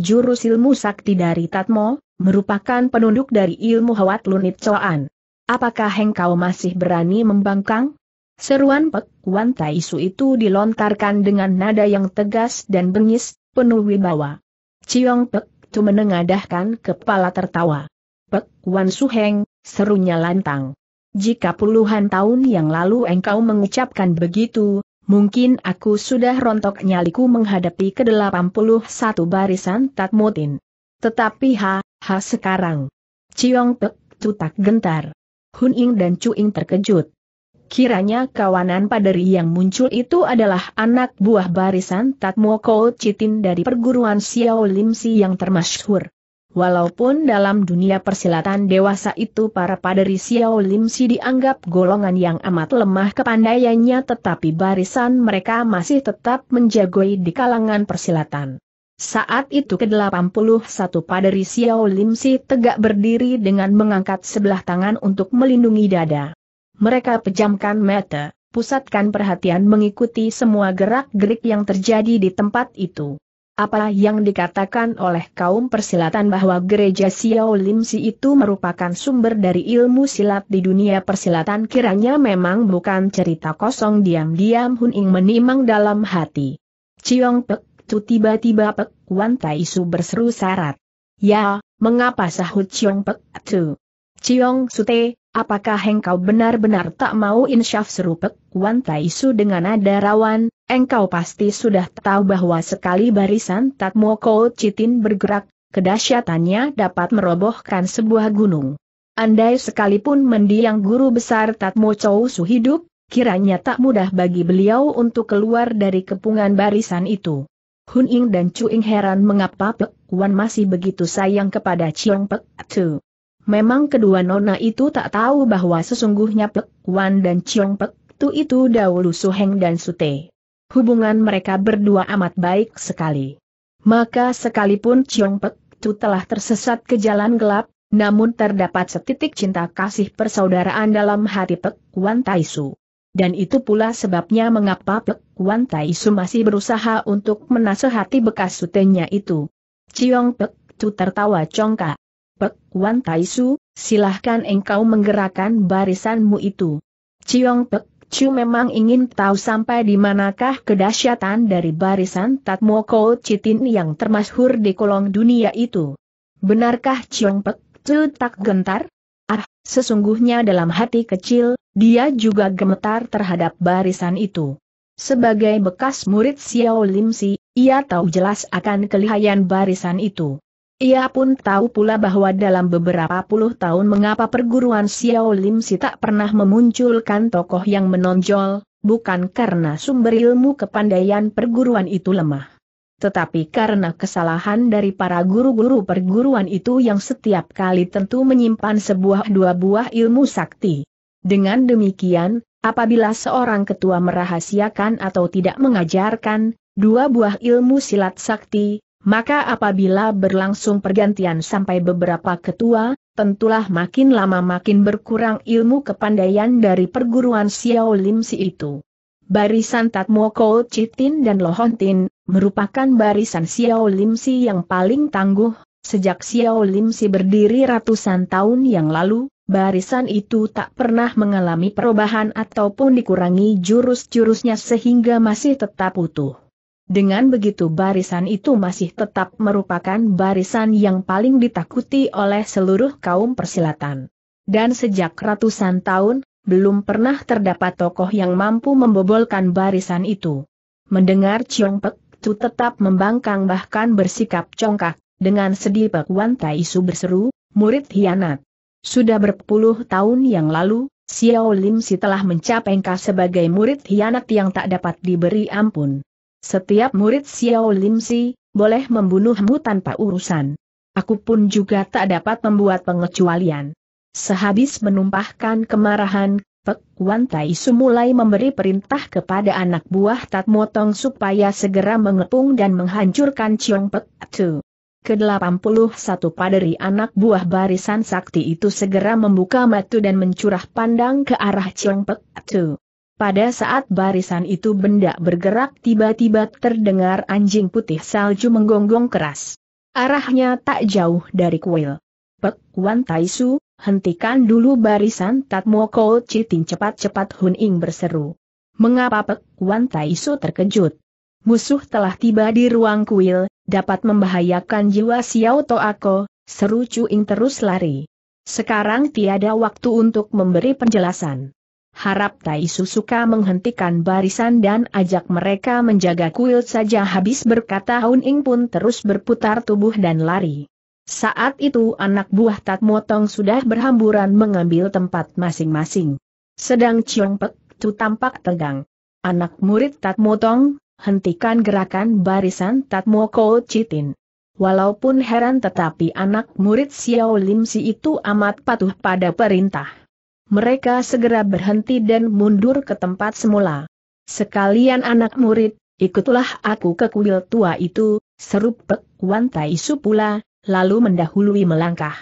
jurus ilmu sakti dari Tatmo, merupakan penunduk dari ilmu Hawat Lunit Coan. Apakah engkau masih berani membangkang? Seruan Pek Wan Tai Su itu dilontarkan dengan nada yang tegas dan bengis, penuh wibawa. Ciong Pek Tu menengadahkan kepala tertawa. Pek Wan Su Heng, serunya lantang. Jika puluhan tahun yang lalu engkau mengucapkan begitu, Mungkin aku sudah rontok nyaliku menghadapi ke-81 barisan Tatmutin. Tetapi ha, ha sekarang. Ciong Pek tak gentar. Hun Ying dan Chu Ying terkejut. Kiranya kawanan paderi yang muncul itu adalah anak buah barisan Tatmo Kou Citin dari perguruan Xiao Lim Si yang termasyhur. Walaupun dalam dunia persilatan dewasa itu para paderi Xiao Lim Si dianggap golongan yang amat lemah kepandaiannya tetapi barisan mereka masih tetap menjagoi di kalangan persilatan. Saat itu ke-81 Paderi Xiao Lim Si tegak berdiri dengan mengangkat sebelah tangan untuk melindungi dada. Mereka pejamkan mata, pusatkan perhatian mengikuti semua gerak-gerik yang terjadi di tempat itu. Apa yang dikatakan oleh kaum persilatan bahwa gereja Xiao Lim Si itu merupakan sumber dari ilmu silat di dunia persilatan kiranya memang bukan cerita kosong diam-diam Hun Ing menimang dalam hati. Ciong Pek itu tiba-tiba Pek Wan Tai Su berseru syarat. Ya, mengapa sahut Ciong Pek Tu? Chiong Sute, apakah engkau benar-benar tak mau insyaf seru Pek Wan Tai Su dengan ada rawan, engkau pasti sudah tahu bahwa sekali barisan Tat Moko Citin bergerak, kedahsyatannya dapat merobohkan sebuah gunung. Andai sekalipun mendiang guru besar Tat Moko Su hidup, kiranya tak mudah bagi beliau untuk keluar dari kepungan barisan itu. Hun Ying dan Chu Ying heran mengapa Pek Wan masih begitu sayang kepada Chiong Pek Tu. Memang kedua nona itu tak tahu bahwa sesungguhnya Pek Wan dan Chiong Pek Tu itu dahulu Suheng dan Sute. Hubungan mereka berdua amat baik sekali. Maka sekalipun Chiong Pek Tu telah tersesat ke jalan gelap, namun terdapat setitik cinta kasih persaudaraan dalam hati Pek Wan Taisu. Dan itu pula sebabnya mengapa Pek Kuan Tai Su masih berusaha untuk menasehati bekas sutenya itu. Ciong Pek Tu tertawa congkak. Pek Kuan Tai Su, silahkan engkau menggerakkan barisanmu itu. Ciong Pek Chu memang ingin tahu sampai di manakah kedahsyatan dari barisan Tatmoko Citin yang termasyhur di kolong dunia itu. Benarkah Ciong Pek Chu tak gentar? Ah, sesungguhnya dalam hati kecil, dia juga gemetar terhadap barisan itu. Sebagai bekas murid Xiao Lim Si, ia tahu jelas akan kelihayan barisan itu. Ia pun tahu pula bahwa dalam beberapa puluh tahun mengapa perguruan Xiao Lim Si tak pernah memunculkan tokoh yang menonjol, bukan karena sumber ilmu kepandaian perguruan itu lemah tetapi karena kesalahan dari para guru-guru perguruan itu yang setiap kali tentu menyimpan sebuah dua buah ilmu sakti. Dengan demikian, apabila seorang ketua merahasiakan atau tidak mengajarkan dua buah ilmu silat sakti, maka apabila berlangsung pergantian sampai beberapa ketua, tentulah makin lama makin berkurang ilmu kepandaian dari perguruan Xiao Si itu. Barisan Tatmoko Chitin dan Lohontin, merupakan barisan Xiao Limsi yang paling tangguh, sejak Xiao Limsi berdiri ratusan tahun yang lalu, barisan itu tak pernah mengalami perubahan ataupun dikurangi jurus-jurusnya sehingga masih tetap utuh. Dengan begitu barisan itu masih tetap merupakan barisan yang paling ditakuti oleh seluruh kaum persilatan. Dan sejak ratusan tahun, belum pernah terdapat tokoh yang mampu membobolkan barisan itu. Mendengar Chiong Pek Tu tetap membangkang bahkan bersikap congkak, dengan sedih Pek Wan Tai Su berseru, murid hianat. Sudah berpuluh tahun yang lalu, Xiao Lim Si telah mencapai engkau sebagai murid hianat yang tak dapat diberi ampun. Setiap murid Xiao Lim Si, boleh membunuhmu tanpa urusan. Aku pun juga tak dapat membuat pengecualian. Sehabis menumpahkan kemarahan, Pek Wan Tai Su mulai memberi perintah kepada anak buah Tat Motong supaya segera mengepung dan menghancurkan Chiong Pek Tu. Ke-81 paderi anak buah barisan sakti itu segera membuka mata dan mencurah pandang ke arah Chiong Pek Tu. Pada saat barisan itu benda bergerak tiba-tiba terdengar anjing putih salju menggonggong keras. Arahnya tak jauh dari kuil. Pek Wan Tai Su, hentikan dulu barisan Tatmoko Citing cepat-cepat Hun Ing berseru. Mengapa Pek Wan Taisu terkejut? Musuh telah tiba di ruang kuil, dapat membahayakan jiwa Xiao Toako, seru Chu Ing terus lari. Sekarang tiada waktu untuk memberi penjelasan. Harap Taisu suka menghentikan barisan dan ajak mereka menjaga kuil saja habis berkata Hun Ing pun terus berputar tubuh dan lari. Saat itu anak buah Tat Motong sudah berhamburan mengambil tempat masing-masing. Sedang Chiong Pek Tu tampak tegang. Anak murid Tat Motong, hentikan gerakan barisan Tat Moko Citin. Walaupun heran tetapi anak murid Xiao Lim Si itu amat patuh pada perintah. Mereka segera berhenti dan mundur ke tempat semula. Sekalian anak murid, ikutlah aku ke kuil tua itu, seru Pek Wan Tai Su pula, lalu mendahului melangkah.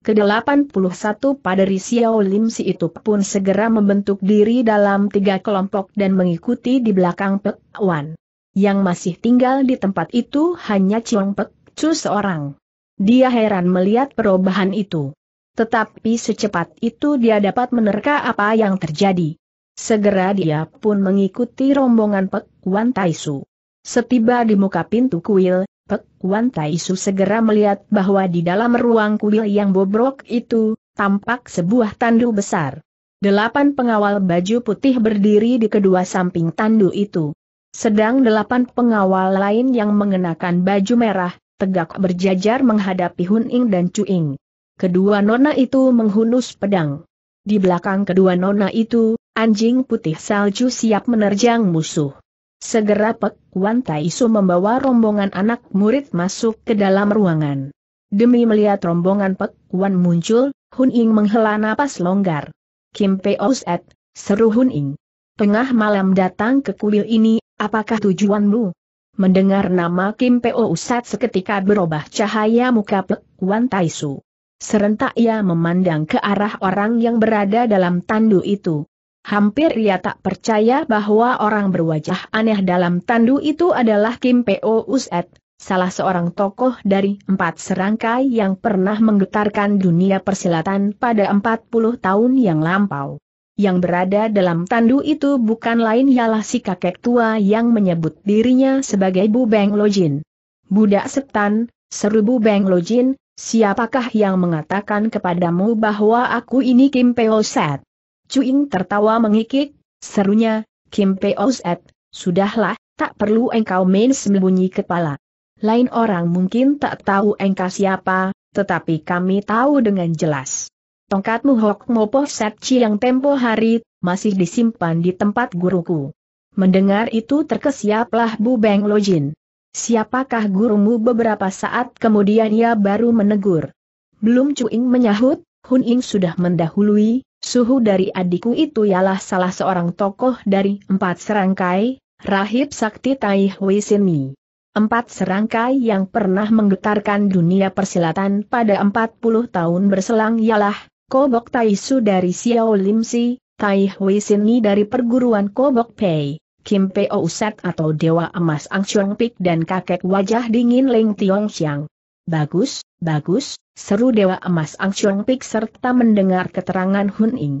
Ke-81 Paderi Xiao Lim Si itu pun segera membentuk diri dalam tiga kelompok dan mengikuti di belakang Pek Wan. Yang masih tinggal di tempat itu hanya Chiong Pek Chu seorang. Dia heran melihat perubahan itu. Tetapi secepat itu dia dapat menerka apa yang terjadi. Segera dia pun mengikuti rombongan Pek Wan Taisu. Setiba di muka pintu kuil, Pek Tai Taisu segera melihat bahwa di dalam ruang kuil yang bobrok itu, tampak sebuah tandu besar. Delapan pengawal baju putih berdiri di kedua samping tandu itu. Sedang delapan pengawal lain yang mengenakan baju merah, tegak berjajar menghadapi Hun Ing dan Chu Ing. Kedua nona itu menghunus pedang. Di belakang kedua nona itu, anjing putih salju siap menerjang musuh. Segera Pek Wan Su membawa rombongan anak murid masuk ke dalam ruangan. Demi melihat rombongan Pek Wan muncul, Hun Ying menghela napas longgar. Kim Peos Et, seru Hun Ying. Tengah malam datang ke kuil ini, apakah tujuanmu? Mendengar nama Kim Peo Usat seketika berubah cahaya muka Pek Wan Su. Serentak ia memandang ke arah orang yang berada dalam tandu itu. Hampir ia tak percaya bahwa orang berwajah aneh dalam tandu itu adalah Kim Po Uset, salah seorang tokoh dari empat serangkai yang pernah menggetarkan dunia persilatan pada 40 tahun yang lampau. Yang berada dalam tandu itu bukan lain ialah si kakek tua yang menyebut dirinya sebagai Bu Beng Lojin. Budak setan, seru Bu Beng Lojin, siapakah yang mengatakan kepadamu bahwa aku ini Kim Po Set? Cuing tertawa mengikik, serunya, Kim Peoset, sudahlah, tak perlu engkau main sembunyi kepala. Lain orang mungkin tak tahu engkau siapa, tetapi kami tahu dengan jelas. Tongkatmu Hok Mopo Setchi yang tempo hari, masih disimpan di tempat guruku. Mendengar itu terkesiaplah Bu Beng Lojin. Siapakah gurumu beberapa saat kemudian ia baru menegur. Belum Cuing menyahut, Hun Ying sudah mendahului, Suhu dari adikku itu ialah salah seorang tokoh dari empat serangkai, Rahib Sakti Tai Hui Sinmi. Empat serangkai yang pernah menggetarkan dunia persilatan pada 40 tahun berselang ialah Kobok Tai Su dari Xiao Lim Si, Tai Hui Sinmi dari perguruan Kobok Pei, Kim Peo Set atau Dewa Emas Ang Chuang Pik dan kakek wajah dingin Leng Tiong Xiang. Bagus, Bagus, seru Dewa Emas Angchong Pik serta mendengar keterangan Hun Ing.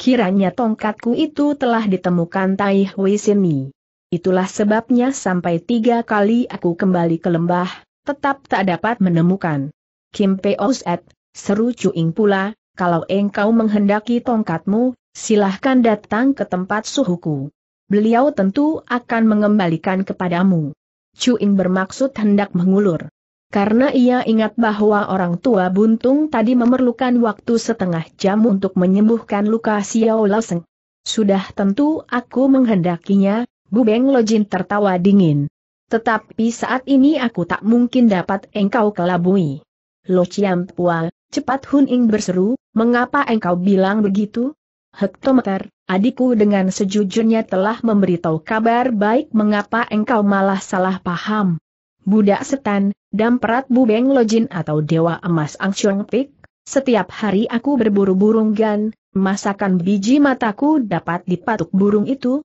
Kiranya tongkatku itu telah ditemukan Tai Hui Sini. Itulah sebabnya sampai tiga kali aku kembali ke lembah, tetap tak dapat menemukan. Kim Zet, seru Chu Ing pula, kalau engkau menghendaki tongkatmu, silahkan datang ke tempat suhuku. Beliau tentu akan mengembalikan kepadamu. Chu Ing bermaksud hendak mengulur karena ia ingat bahwa orang tua buntung tadi memerlukan waktu setengah jam untuk menyembuhkan luka Xiao Laseng. Sudah tentu aku menghendakinya, Bu Beng Lojin tertawa dingin. Tetapi saat ini aku tak mungkin dapat engkau kelabui. Lo Chiam Pua, cepat Hun Ing berseru, mengapa engkau bilang begitu? Hektometer, adikku dengan sejujurnya telah memberitahu kabar baik mengapa engkau malah salah paham budak setan, dan damperat bubeng lojin atau dewa emas ang chong pik, setiap hari aku berburu burung gan, masakan biji mataku dapat dipatuk burung itu?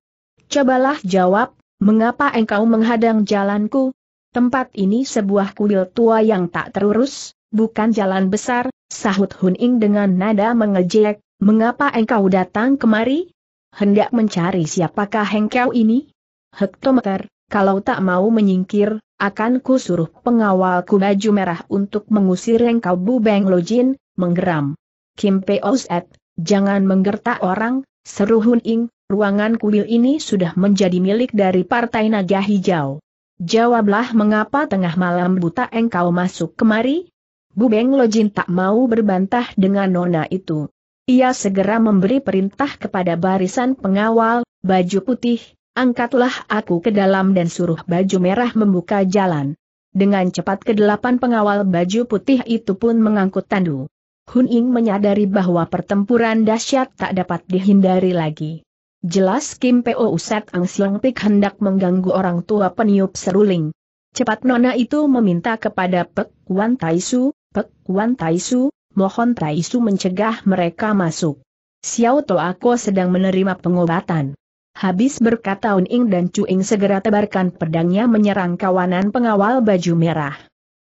Cobalah jawab, mengapa engkau menghadang jalanku? Tempat ini sebuah kuil tua yang tak terurus, bukan jalan besar, sahut hun ing dengan nada mengejek, mengapa engkau datang kemari? Hendak mencari siapakah engkau ini? Hektometer, kalau tak mau menyingkir, akan ku suruh pengawalku baju merah untuk mengusir engkau Bu Beng Lojin, menggeram. Kim Peoset, jangan menggertak orang, seru Hun Ing, ruangan kuil ini sudah menjadi milik dari Partai Naga Hijau. Jawablah mengapa tengah malam buta engkau masuk kemari? Bu Beng Lojin tak mau berbantah dengan nona itu. Ia segera memberi perintah kepada barisan pengawal, baju putih, Angkatlah aku ke dalam dan suruh baju merah membuka jalan. Dengan cepat kedelapan pengawal baju putih itu pun mengangkut tandu. Hun Ying menyadari bahwa pertempuran dahsyat tak dapat dihindari lagi. Jelas Kim Po Uset Ang Siang Pik hendak mengganggu orang tua peniup seruling. Cepat Nona itu meminta kepada Pek Wan Taisu, Pek Wan Taisu, mohon Taisu mencegah mereka masuk. Xiao Ko sedang menerima pengobatan. Habis berkata Uning dan Cuing segera tebarkan pedangnya menyerang kawanan pengawal baju merah.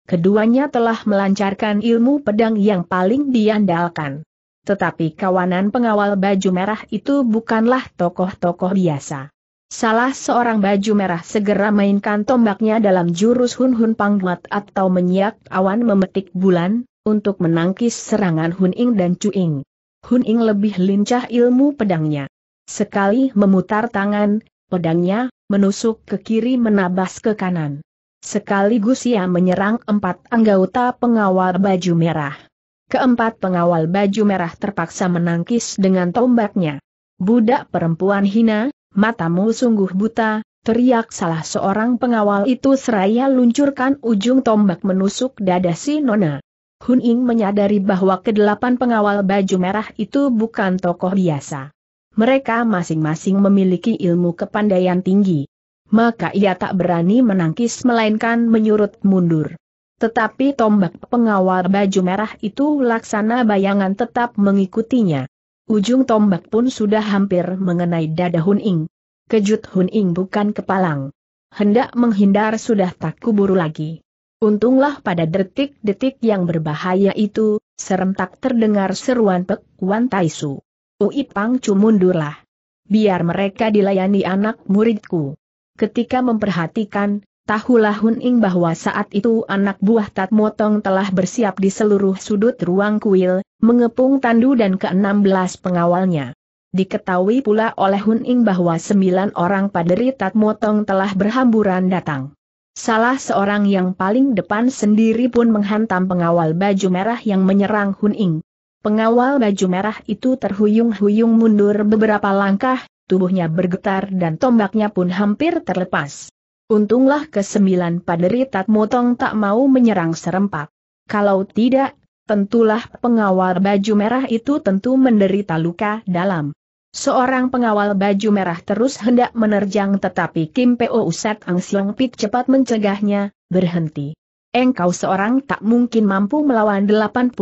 Keduanya telah melancarkan ilmu pedang yang paling diandalkan. Tetapi kawanan pengawal baju merah itu bukanlah tokoh-tokoh biasa. Salah seorang baju merah segera mainkan tombaknya dalam jurus Hun-Hun Pangguat atau menyiak awan memetik bulan, untuk menangkis serangan Hun Ing dan Chu Ing. Hun Ing lebih lincah ilmu pedangnya. Sekali memutar tangan, pedangnya, menusuk ke kiri menabas ke kanan. Sekali gusia menyerang empat anggota pengawal baju merah. Keempat pengawal baju merah terpaksa menangkis dengan tombaknya. Budak perempuan hina, matamu sungguh buta, teriak salah seorang pengawal itu seraya luncurkan ujung tombak menusuk dada si Nona. Hun Ying menyadari bahwa kedelapan pengawal baju merah itu bukan tokoh biasa mereka masing-masing memiliki ilmu kepandaian tinggi. Maka ia tak berani menangkis melainkan menyurut mundur. Tetapi tombak pengawal baju merah itu laksana bayangan tetap mengikutinya. Ujung tombak pun sudah hampir mengenai dada Hun Ing. Kejut Hun Ing bukan kepalang. Hendak menghindar sudah tak kuburu lagi. Untunglah pada detik-detik yang berbahaya itu, serentak terdengar seruan Pek Wan Taisu. Uipang Pangcu mundurlah. Biar mereka dilayani anak muridku. Ketika memperhatikan, tahulah Hun Ing bahwa saat itu anak buah Tat telah bersiap di seluruh sudut ruang kuil, mengepung Tandu dan ke-16 pengawalnya. Diketahui pula oleh Hun Ing bahwa sembilan orang paderi Tat telah berhamburan datang. Salah seorang yang paling depan sendiri pun menghantam pengawal baju merah yang menyerang Hun Ing. Pengawal baju merah itu terhuyung-huyung mundur beberapa langkah, tubuhnya bergetar dan tombaknya pun hampir terlepas. Untunglah kesembilan paderi Tatmotong Motong tak mau menyerang serempak. Kalau tidak, tentulah pengawal baju merah itu tentu menderita luka dalam. Seorang pengawal baju merah terus hendak menerjang tetapi Kim Po Uset Ang Siong Pik cepat mencegahnya, berhenti engkau seorang tak mungkin mampu melawan 81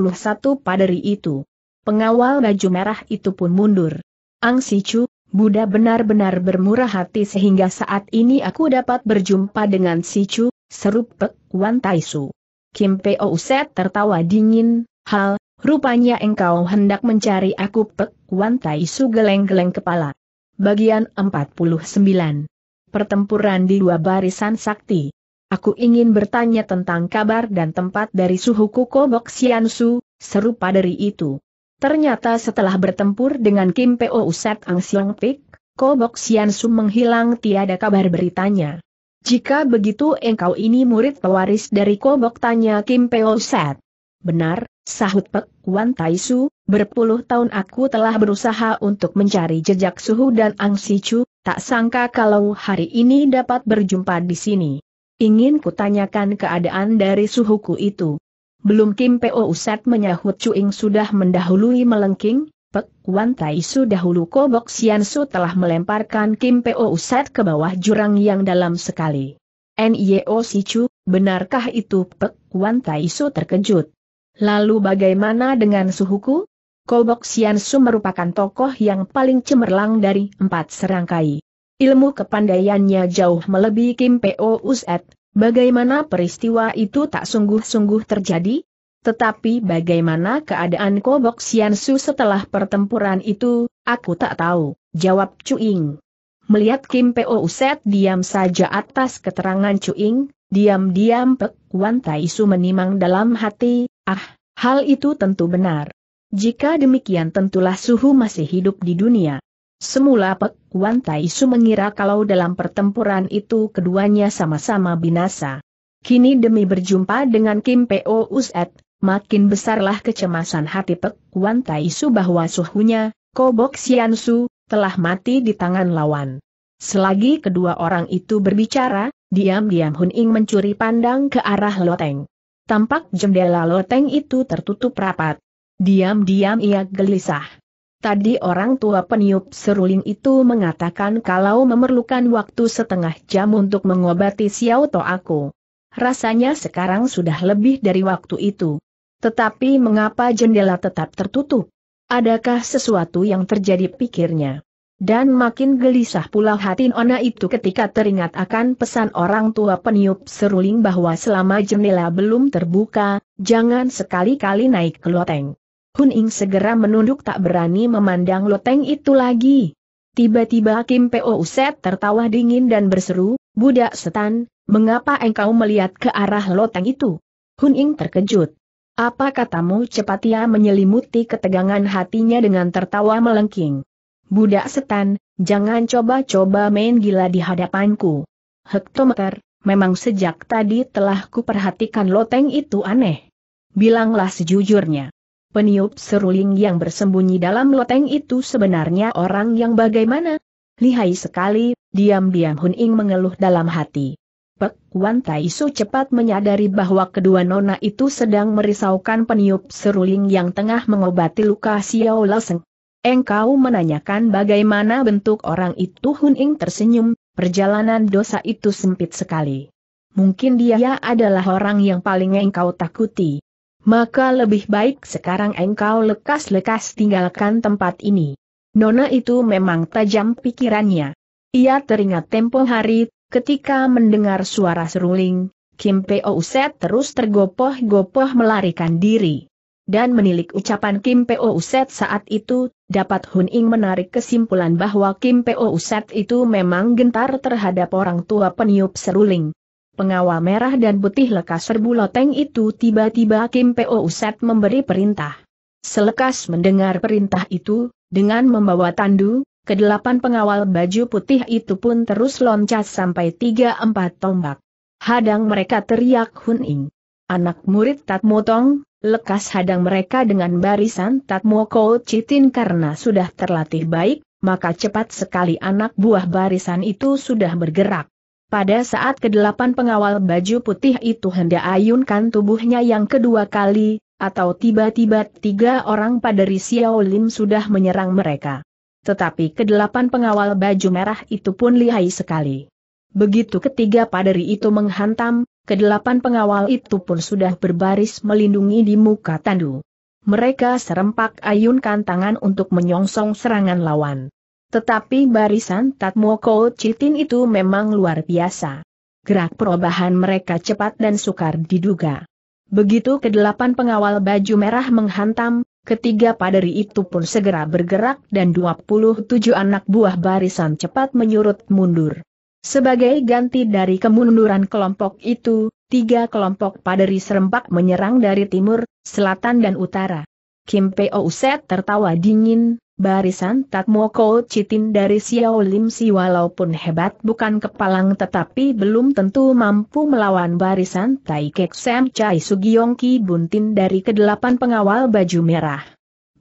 paderi itu. Pengawal baju merah itu pun mundur. Ang Sichu, Buddha benar-benar bermurah hati sehingga saat ini aku dapat berjumpa dengan Sichu. seru Pek Wan Taisu. Kim Peo Set tertawa dingin, hal, rupanya engkau hendak mencari aku Pek Wan Taisu geleng-geleng kepala. Bagian 49. Pertempuran di dua barisan sakti. Aku ingin bertanya tentang kabar dan tempat dari suhu Kuko Bok Su, serupa dari itu. Ternyata setelah bertempur dengan Kim Po Uset Ang Siong Pik, Ko Bok Su menghilang tiada kabar beritanya. Jika begitu engkau ini murid pewaris dari Ko Bok tanya Kim Po Uset. Benar, sahut Pek Wan Taisu, berpuluh tahun aku telah berusaha untuk mencari jejak suhu dan Ang Si Chu, tak sangka kalau hari ini dapat berjumpa di sini. Ingin kutanyakan keadaan dari suhuku itu. Belum Kim Po Uset menyahut Cuing sudah mendahului melengking, Pek Wan Tai Su dahulu Kobok Sian Su telah melemparkan Kim Po Uset ke bawah jurang yang dalam sekali. Nio Chu, benarkah itu Pek Wan Tai Su terkejut. Lalu bagaimana dengan suhuku? Kobok Sian Su merupakan tokoh yang paling cemerlang dari empat serangkai Ilmu kepandaiannya jauh melebihi Kim Po Uset, bagaimana peristiwa itu tak sungguh-sungguh terjadi? Tetapi bagaimana keadaan Kobok Siansu setelah pertempuran itu, aku tak tahu, jawab Chu Ying. Melihat Kim Po Uset diam saja atas keterangan Chu Ying, diam-diam Pek Kuan Tai Su menimang dalam hati, ah, hal itu tentu benar. Jika demikian tentulah Suhu masih hidup di dunia. Semula Pek Kuan Su mengira kalau dalam pertempuran itu keduanya sama-sama binasa. Kini demi berjumpa dengan Kim Po Uset, makin besarlah kecemasan hati Pek Kuan Su bahwa suhunya, Kobok Su, telah mati di tangan lawan. Selagi kedua orang itu berbicara, diam-diam Hun Ing mencuri pandang ke arah loteng. Tampak jendela loteng itu tertutup rapat. Diam-diam ia gelisah. Tadi orang tua peniup seruling itu mengatakan kalau memerlukan waktu setengah jam untuk mengobati Xiao To aku. Rasanya sekarang sudah lebih dari waktu itu. Tetapi mengapa jendela tetap tertutup? Adakah sesuatu yang terjadi pikirnya? Dan makin gelisah pula hati Nona itu ketika teringat akan pesan orang tua peniup seruling bahwa selama jendela belum terbuka, jangan sekali-kali naik ke loteng. Hun Ing segera menunduk tak berani memandang loteng itu lagi. Tiba-tiba Kim Po Uset tertawa dingin dan berseru, Budak setan, mengapa engkau melihat ke arah loteng itu? Hun Ing terkejut. Apa katamu cepat ia menyelimuti ketegangan hatinya dengan tertawa melengking. Budak setan, jangan coba-coba main gila di hadapanku. Hektometer, memang sejak tadi telah kuperhatikan loteng itu aneh. Bilanglah sejujurnya. Peniup seruling yang bersembunyi dalam loteng itu sebenarnya orang yang bagaimana? Lihai sekali, diam-diam Hun Ing mengeluh dalam hati. Pek Wan Tai Su cepat menyadari bahwa kedua nona itu sedang merisaukan peniup seruling yang tengah mengobati luka Xiao Leseng. Engkau menanyakan bagaimana bentuk orang itu Hun Ing tersenyum, perjalanan dosa itu sempit sekali. Mungkin dia adalah orang yang paling engkau takuti maka lebih baik sekarang engkau lekas-lekas tinggalkan tempat ini. Nona itu memang tajam pikirannya. Ia teringat tempo hari, ketika mendengar suara seruling, Kim Peo Uset terus tergopoh-gopoh melarikan diri. Dan menilik ucapan Kim Peo Uset saat itu, dapat Hun Ing menarik kesimpulan bahwa Kim Peo Uset itu memang gentar terhadap orang tua peniup seruling. Pengawal merah dan putih lekas serbu loteng itu tiba-tiba Kim Po Uset memberi perintah. Selekas mendengar perintah itu, dengan membawa tandu, kedelapan pengawal baju putih itu pun terus loncat sampai tiga empat tombak. Hadang mereka teriak Hun Ing. Anak murid Tat Motong, lekas hadang mereka dengan barisan Tat Moko Citin karena sudah terlatih baik, maka cepat sekali anak buah barisan itu sudah bergerak. Pada saat kedelapan pengawal baju putih itu hendak ayunkan tubuhnya yang kedua kali, atau tiba-tiba tiga orang pada Xiao Lim sudah menyerang mereka. Tetapi kedelapan pengawal baju merah itu pun lihai sekali. Begitu ketiga paderi itu menghantam, kedelapan pengawal itu pun sudah berbaris melindungi di muka tandu. Mereka serempak ayunkan tangan untuk menyongsong serangan lawan. Tetapi barisan Tatmoko Citin itu memang luar biasa. Gerak perubahan mereka cepat dan sukar diduga. Begitu kedelapan pengawal baju merah menghantam, ketiga paderi itu pun segera bergerak dan 27 anak buah barisan cepat menyurut mundur. Sebagai ganti dari kemunduran kelompok itu, tiga kelompok paderi serempak menyerang dari timur, selatan dan utara. Kim Pouset tertawa dingin, Barisan Tatmoko citin dari Xiao Lim Si walaupun hebat bukan kepalang tetapi belum tentu mampu melawan barisan Kek Sam Chai Sugiyong Ki Buntin dari kedelapan pengawal baju merah.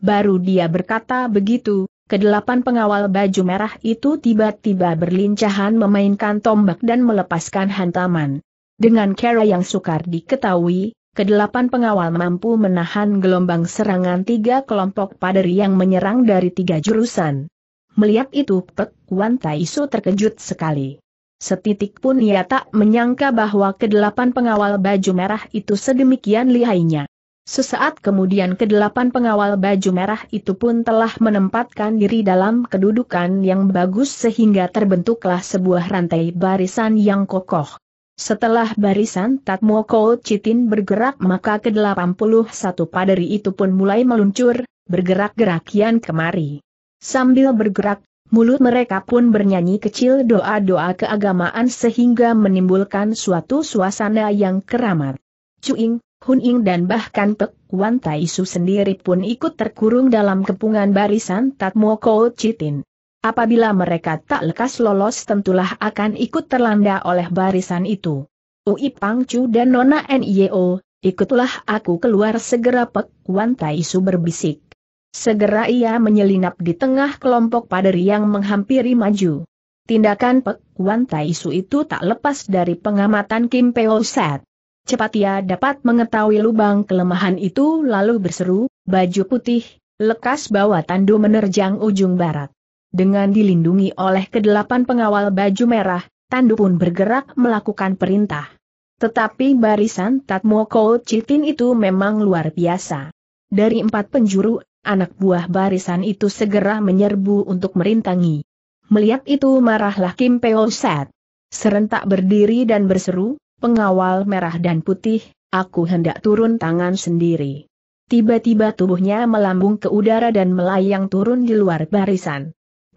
Baru dia berkata begitu, kedelapan pengawal baju merah itu tiba-tiba berlincahan memainkan tombak dan melepaskan hantaman. Dengan cara yang sukar diketahui, Kedelapan pengawal mampu menahan gelombang serangan tiga kelompok paderi yang menyerang dari tiga jurusan. Melihat itu Pek Wan Taisu terkejut sekali. Setitik pun ia tak menyangka bahwa kedelapan pengawal baju merah itu sedemikian lihainya. Sesaat kemudian kedelapan pengawal baju merah itu pun telah menempatkan diri dalam kedudukan yang bagus sehingga terbentuklah sebuah rantai barisan yang kokoh. Setelah barisan Tatmoko Citin bergerak maka ke-81 paderi itu pun mulai meluncur, bergerak-gerak kian kemari. Sambil bergerak, mulut mereka pun bernyanyi kecil doa-doa keagamaan sehingga menimbulkan suatu suasana yang keramat. Cuing, Huning dan bahkan Pek Wan Taisu sendiri pun ikut terkurung dalam kepungan barisan Tatmoko Citin. Apabila mereka tak lekas lolos tentulah akan ikut terlanda oleh barisan itu. Ui Pangcu dan Nona Nio, oh, ikutlah aku keluar segera Pek Wan Taisu berbisik. Segera ia menyelinap di tengah kelompok paderi yang menghampiri maju. Tindakan Pek Wan Taisu itu tak lepas dari pengamatan Kim Peo Set. Cepat ia dapat mengetahui lubang kelemahan itu lalu berseru, baju putih, lekas bawa tandu menerjang ujung barat. Dengan dilindungi oleh kedelapan pengawal baju merah, Tandu pun bergerak melakukan perintah. Tetapi barisan Tatmoko Citin itu memang luar biasa. Dari empat penjuru, anak buah barisan itu segera menyerbu untuk merintangi. Melihat itu marahlah Kim Peo Set. Serentak berdiri dan berseru, pengawal merah dan putih, aku hendak turun tangan sendiri. Tiba-tiba tubuhnya melambung ke udara dan melayang turun di luar barisan.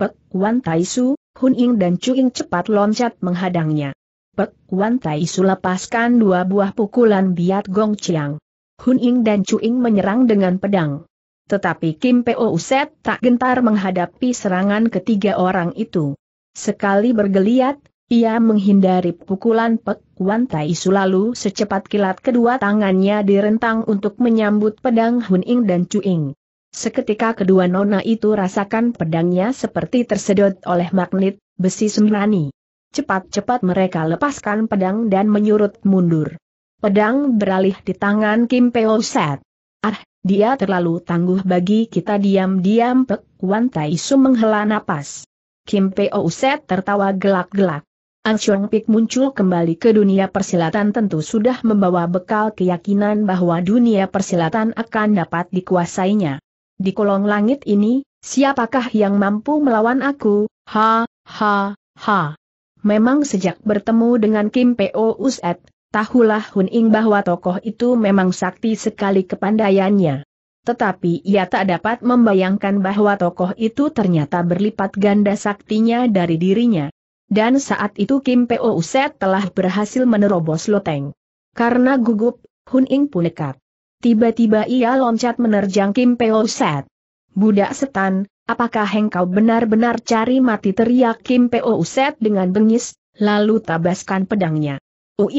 Pek Kuan Su, Hun Ying dan Chu Ying cepat loncat menghadangnya. Pek Kuan Su lepaskan dua buah pukulan biat Gong Chiang. Hun Ying dan Chu Ying menyerang dengan pedang. Tetapi Kim Po Uset tak gentar menghadapi serangan ketiga orang itu. Sekali bergeliat, ia menghindari pukulan Pek Kuan Su lalu secepat kilat kedua tangannya direntang untuk menyambut pedang Hun Ying dan Chu Ying. Seketika kedua nona itu rasakan pedangnya seperti tersedot oleh magnet, besi semrani. Cepat-cepat mereka lepaskan pedang dan menyurut mundur. Pedang beralih di tangan Kim Peo Set. Ah, dia terlalu tangguh bagi kita diam-diam Pek Wan Tai Su menghela napas. Kim Peo Set tertawa gelak-gelak. Ang Xiong Pik muncul kembali ke dunia persilatan tentu sudah membawa bekal keyakinan bahwa dunia persilatan akan dapat dikuasainya di kolong langit ini, siapakah yang mampu melawan aku, ha, ha, ha. Memang sejak bertemu dengan Kim P.O. Uset, tahulah Hun Ing bahwa tokoh itu memang sakti sekali kepandaiannya. Tetapi ia tak dapat membayangkan bahwa tokoh itu ternyata berlipat ganda saktinya dari dirinya. Dan saat itu Kim P.O. Uset telah berhasil menerobos loteng. Karena gugup, Hun Ing pun dekat. Tiba-tiba ia loncat menerjang Kim Peo Set. Budak setan, apakah engkau benar-benar cari mati teriak Kim Peo Set dengan bengis, lalu tabaskan pedangnya. Ui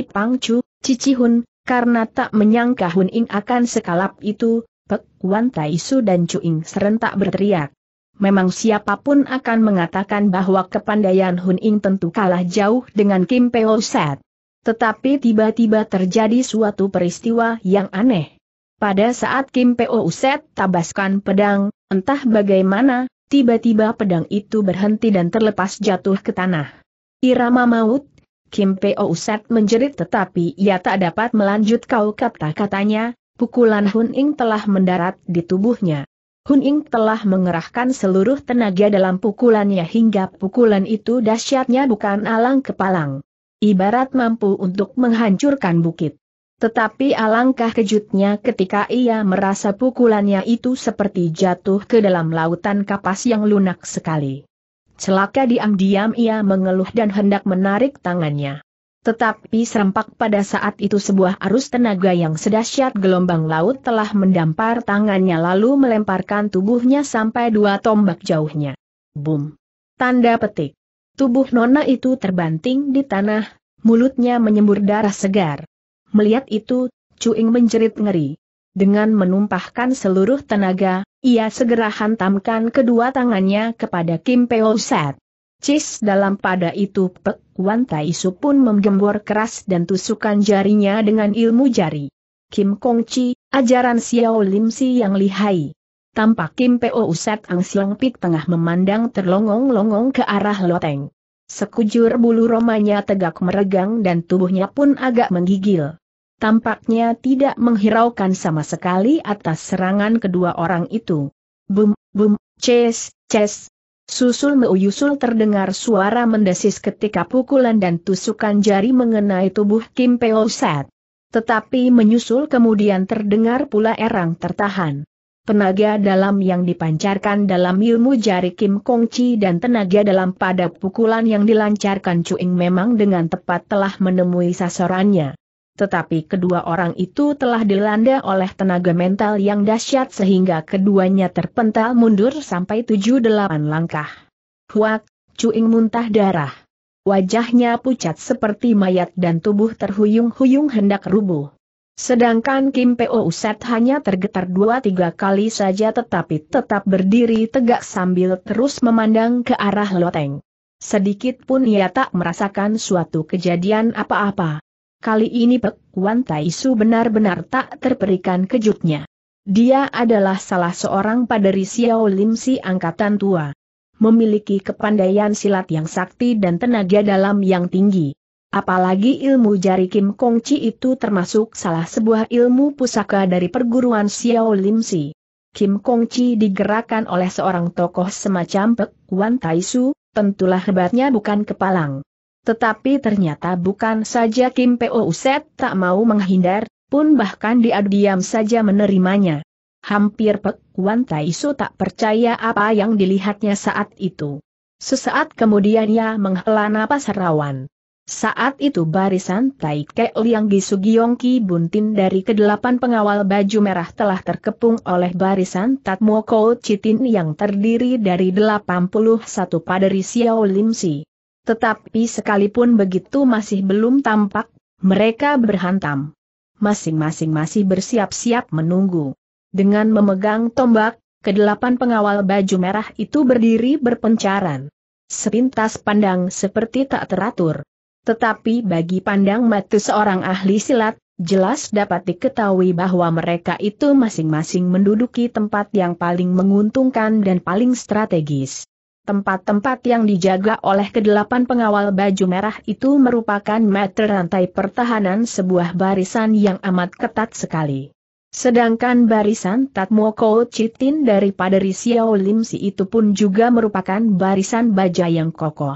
cici Hun, karena tak menyangka Hun Ing akan sekalap itu, Pek Wan Tai Su dan Chu Ing serentak berteriak. Memang siapapun akan mengatakan bahwa kepandaian Hun Ing tentu kalah jauh dengan Kim Peo Set. Tetapi tiba-tiba terjadi suatu peristiwa yang aneh. Pada saat Kim Po Uset tabaskan pedang, entah bagaimana, tiba-tiba pedang itu berhenti dan terlepas jatuh ke tanah. Irama maut, Kim Po Uset menjerit tetapi ia tak dapat melanjut kau kata-katanya, pukulan Hun Ing telah mendarat di tubuhnya. Hun Ing telah mengerahkan seluruh tenaga dalam pukulannya hingga pukulan itu dahsyatnya bukan alang kepalang. Ibarat mampu untuk menghancurkan bukit. Tetapi alangkah kejutnya ketika ia merasa pukulannya itu seperti jatuh ke dalam lautan kapas yang lunak sekali. Celaka diam-diam ia mengeluh dan hendak menarik tangannya. Tetapi serempak pada saat itu sebuah arus tenaga yang sedahsyat gelombang laut telah mendampar tangannya lalu melemparkan tubuhnya sampai dua tombak jauhnya. Boom! Tanda petik. Tubuh Nona itu terbanting di tanah, mulutnya menyembur darah segar. Melihat itu, Cuing menjerit ngeri. Dengan menumpahkan seluruh tenaga, ia segera hantamkan kedua tangannya kepada Kim Peo Set. Cis dalam pada itu Pek Wan Tai Su pun menggembor keras dan tusukan jarinya dengan ilmu jari. Kim Kong Chi, ajaran Xiao Lim Si yang lihai. Tampak Kim Peo Set Ang Siong Pik tengah memandang terlongong-longong ke arah loteng. Sekujur bulu romanya tegak meregang dan tubuhnya pun agak menggigil tampaknya tidak menghiraukan sama sekali atas serangan kedua orang itu. Bum, bum, ces, ces. Susul meuyusul terdengar suara mendesis ketika pukulan dan tusukan jari mengenai tubuh Kim Peo Sat. Tetapi menyusul kemudian terdengar pula erang tertahan. Tenaga dalam yang dipancarkan dalam ilmu jari Kim Kong Chi dan tenaga dalam pada pukulan yang dilancarkan Cuing memang dengan tepat telah menemui sasarannya. Tetapi kedua orang itu telah dilanda oleh tenaga mental yang dahsyat sehingga keduanya terpental mundur sampai tujuh delapan langkah. Huak, Cuing muntah darah. Wajahnya pucat seperti mayat dan tubuh terhuyung-huyung hendak rubuh. Sedangkan Kim Po Uset hanya tergetar dua tiga kali saja tetapi tetap berdiri tegak sambil terus memandang ke arah loteng. Sedikit pun ia tak merasakan suatu kejadian apa-apa. Kali ini Pek Kuan Taisu benar-benar tak terperikan kejutnya. Dia adalah salah seorang paderi Xiao Lim Si angkatan tua. Memiliki kepandaian silat yang sakti dan tenaga dalam yang tinggi. Apalagi ilmu jari Kim Kong Chi itu termasuk salah sebuah ilmu pusaka dari perguruan Xiao Lim Kim Kong Chi digerakkan oleh seorang tokoh semacam Pek Kuan Taisu, tentulah hebatnya bukan kepalang. Tetapi ternyata bukan saja Kim Po Uset tak mau menghindar, pun bahkan dia diam saja menerimanya. Hampir Pek Wan Tai Su tak percaya apa yang dilihatnya saat itu. Sesaat kemudian ia menghela napas rawan. Saat itu barisan Tai Ke Liang Gisu Giong Ki Buntin dari kedelapan pengawal baju merah telah terkepung oleh barisan Tat Moko Citin yang terdiri dari 81 paderi Xiao Lim Si. Tetapi sekalipun begitu masih belum tampak, mereka berhantam. Masing-masing masih bersiap-siap menunggu. Dengan memegang tombak, kedelapan pengawal baju merah itu berdiri berpencaran. Sepintas pandang seperti tak teratur. Tetapi bagi pandang mata seorang ahli silat, jelas dapat diketahui bahwa mereka itu masing-masing menduduki tempat yang paling menguntungkan dan paling strategis. Tempat-tempat yang dijaga oleh kedelapan pengawal baju merah itu merupakan meter rantai pertahanan sebuah barisan yang amat ketat sekali. Sedangkan barisan Tatmoko Chitin daripada Lim Si itu pun juga merupakan barisan baja yang kokoh.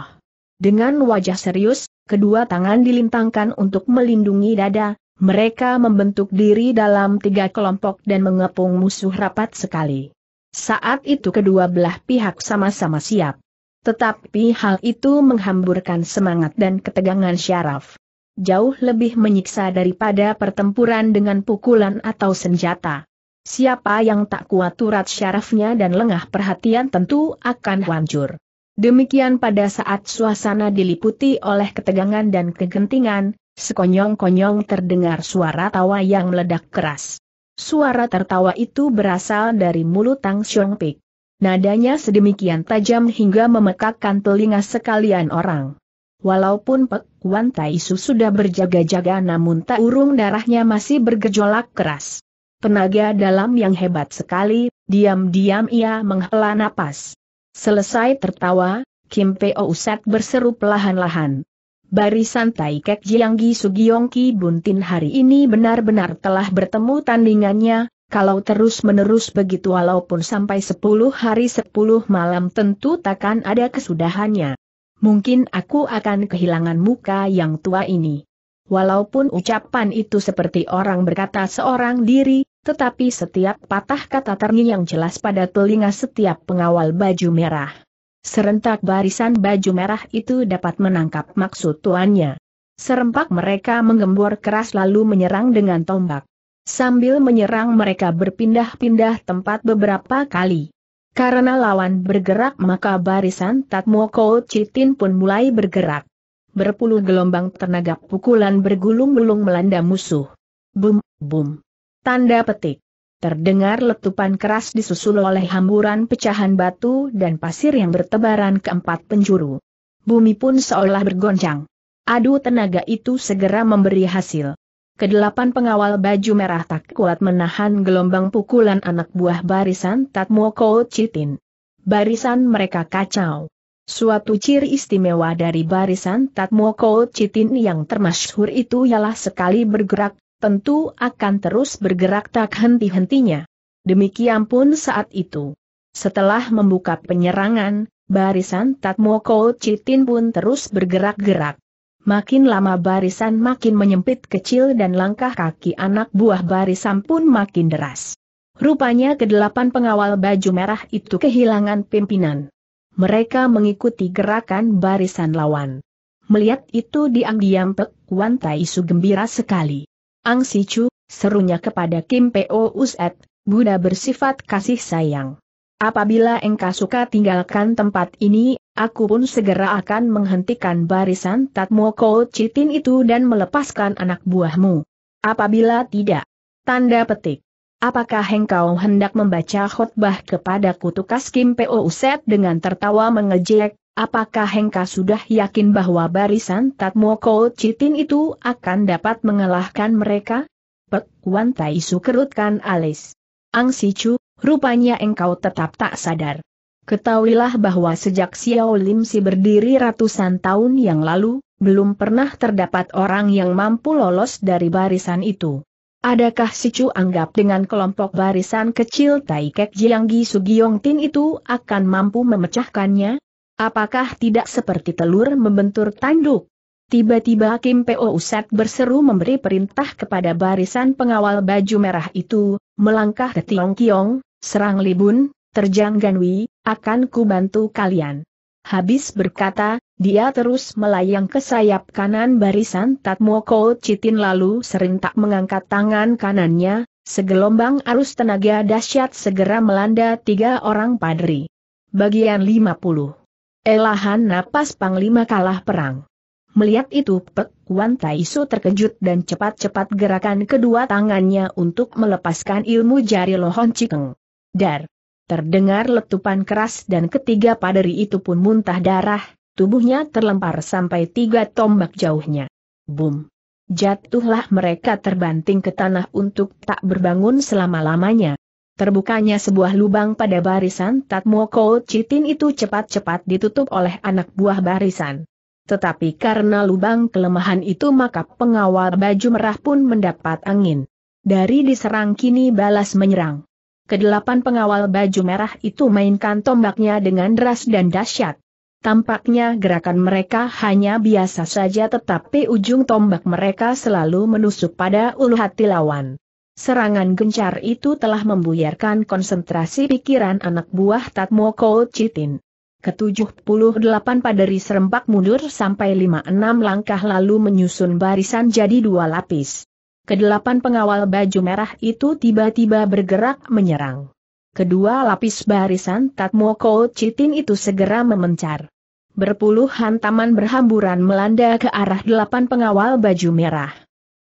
Dengan wajah serius, kedua tangan dilintangkan untuk melindungi dada, mereka membentuk diri dalam tiga kelompok dan mengepung musuh rapat sekali. Saat itu kedua belah pihak sama-sama siap. Tetapi hal itu menghamburkan semangat dan ketegangan syaraf. Jauh lebih menyiksa daripada pertempuran dengan pukulan atau senjata. Siapa yang tak kuat turat syarafnya dan lengah perhatian tentu akan hancur. Demikian pada saat suasana diliputi oleh ketegangan dan kegentingan, sekonyong-konyong terdengar suara tawa yang meledak keras. Suara tertawa itu berasal dari mulut Tang Xiong Pik. Nadanya sedemikian tajam hingga memekakkan telinga sekalian orang. Walaupun Pek Wan Taisu sudah berjaga-jaga namun tak urung darahnya masih bergejolak keras. Tenaga dalam yang hebat sekali, diam-diam ia menghela napas. Selesai tertawa, Kim Peo Usat berseru pelahan lahan Barisan Taikek Jianggi Sugiyong Buntin hari ini benar-benar telah bertemu tandingannya, kalau terus-menerus begitu walaupun sampai 10 hari 10 malam tentu takkan ada kesudahannya. Mungkin aku akan kehilangan muka yang tua ini. Walaupun ucapan itu seperti orang berkata seorang diri, tetapi setiap patah kata terngiang jelas pada telinga setiap pengawal baju merah. Serentak barisan baju merah itu dapat menangkap maksud tuannya. Serempak mereka menggembor keras lalu menyerang dengan tombak. Sambil menyerang mereka berpindah-pindah tempat beberapa kali. Karena lawan bergerak maka barisan Tatmoko Citin pun mulai bergerak. Berpuluh gelombang tenaga pukulan bergulung-gulung melanda musuh. Bum, bum. Tanda petik. Terdengar letupan keras disusul oleh hamburan pecahan batu dan pasir yang bertebaran ke empat penjuru. Bumi pun seolah bergoncang. Adu tenaga itu segera memberi hasil. Kedelapan pengawal baju merah tak kuat menahan gelombang pukulan anak buah barisan Tatmoko Chitin. Barisan mereka kacau. Suatu ciri istimewa dari barisan Tatmoko Chitin yang termasyhur itu ialah sekali bergerak, tentu akan terus bergerak tak henti-hentinya. Demikian pun saat itu. Setelah membuka penyerangan, barisan Tatmoko Citin pun terus bergerak-gerak. Makin lama barisan makin menyempit kecil dan langkah kaki anak buah barisan pun makin deras. Rupanya kedelapan pengawal baju merah itu kehilangan pimpinan. Mereka mengikuti gerakan barisan lawan. Melihat itu diam-diam Pek Wan Taisu gembira sekali. Ang Sichu, serunya kepada Kim Po Uset, Buddha bersifat kasih sayang. Apabila engkau suka tinggalkan tempat ini, aku pun segera akan menghentikan barisan Tatmoko Citin itu dan melepaskan anak buahmu. Apabila tidak, tanda petik. Apakah engkau hendak membaca khutbah kepada kutukas Kim Po Uset dengan tertawa mengejek, Apakah Hengka sudah yakin bahwa barisan Tatmoko Chitin itu akan dapat mengalahkan mereka? Pek Wan Tai kerutkan alis. Ang Chu, rupanya engkau tetap tak sadar. Ketahuilah bahwa sejak Xiao Lim Si berdiri ratusan tahun yang lalu, belum pernah terdapat orang yang mampu lolos dari barisan itu. Adakah Si Chu anggap dengan kelompok barisan kecil Tai Kek Gi Sugiyong Tin itu akan mampu memecahkannya? Apakah tidak seperti telur membentur tanduk? Tiba-tiba Kim PO Usat berseru memberi perintah kepada barisan pengawal baju merah itu, melangkah ke Tiong Kiong, serang Libun, terjang Ganwi, akan ku bantu kalian. Habis berkata, dia terus melayang ke sayap kanan barisan Tatmoko Citin lalu serentak mengangkat tangan kanannya, segelombang arus tenaga dahsyat segera melanda tiga orang padri. Bagian 50 Elahan napas Panglima kalah perang. Melihat itu Pek Kuan Taisu terkejut dan cepat-cepat gerakan kedua tangannya untuk melepaskan ilmu jari lohon cikeng. Dar! Terdengar letupan keras dan ketiga paderi itu pun muntah darah, tubuhnya terlempar sampai tiga tombak jauhnya. Boom! Jatuhlah mereka terbanting ke tanah untuk tak berbangun selama-lamanya. Terbukanya sebuah lubang pada barisan Tatmo Kout Citin itu cepat-cepat ditutup oleh anak buah barisan. Tetapi karena lubang kelemahan itu maka pengawal baju merah pun mendapat angin. Dari diserang kini balas menyerang. Kedelapan pengawal baju merah itu mainkan tombaknya dengan deras dan dahsyat. Tampaknya gerakan mereka hanya biasa saja tetapi ujung tombak mereka selalu menusuk pada ulu hati lawan. Serangan gencar itu telah membuyarkan konsentrasi pikiran anak buah Tatmo Chitin. Ketujuh delapan paderi serempak mundur sampai lima enam langkah lalu menyusun barisan jadi dua lapis. Kedelapan pengawal baju merah itu tiba-tiba bergerak menyerang. Kedua lapis barisan Tatmo Chitin itu segera memencar. Berpuluhan taman berhamburan melanda ke arah delapan pengawal baju merah.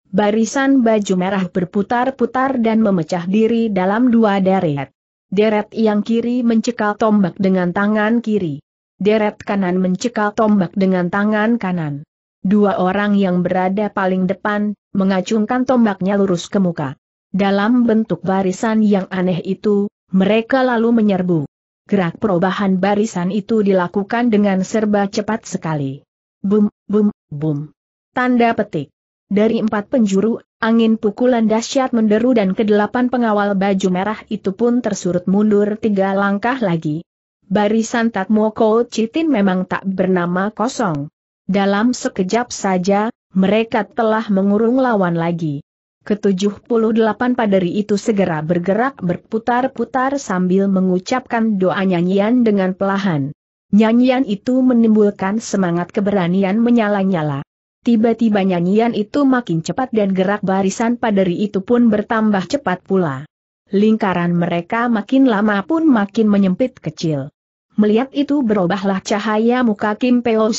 Barisan baju merah berputar-putar dan memecah diri dalam dua deret. Deret yang kiri mencekal tombak dengan tangan kiri. Deret kanan mencekal tombak dengan tangan kanan. Dua orang yang berada paling depan, mengacungkan tombaknya lurus ke muka. Dalam bentuk barisan yang aneh itu, mereka lalu menyerbu. Gerak perubahan barisan itu dilakukan dengan serba cepat sekali. Bum, bum, bum. Tanda petik. Dari empat penjuru, angin pukulan dahsyat menderu dan kedelapan pengawal baju merah itu pun tersurut mundur tiga langkah lagi. Barisan Tatmoko Citin memang tak bernama kosong. Dalam sekejap saja, mereka telah mengurung lawan lagi. Ketujuh-puluh-delapan paderi itu segera bergerak berputar-putar sambil mengucapkan doa nyanyian dengan pelahan. Nyanyian itu menimbulkan semangat keberanian menyala-nyala. Tiba-tiba nyanyian itu makin cepat dan gerak barisan paderi itu pun bertambah cepat pula. Lingkaran mereka makin lama pun makin menyempit kecil. Melihat itu berubahlah cahaya muka Kim Peo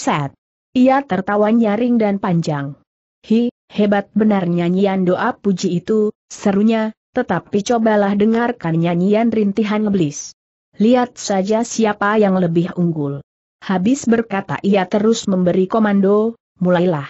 Ia tertawa nyaring dan panjang. Hi, hebat benar nyanyian doa puji itu, serunya, tetapi cobalah dengarkan nyanyian rintihan iblis. Lihat saja siapa yang lebih unggul. Habis berkata ia terus memberi komando, mulailah.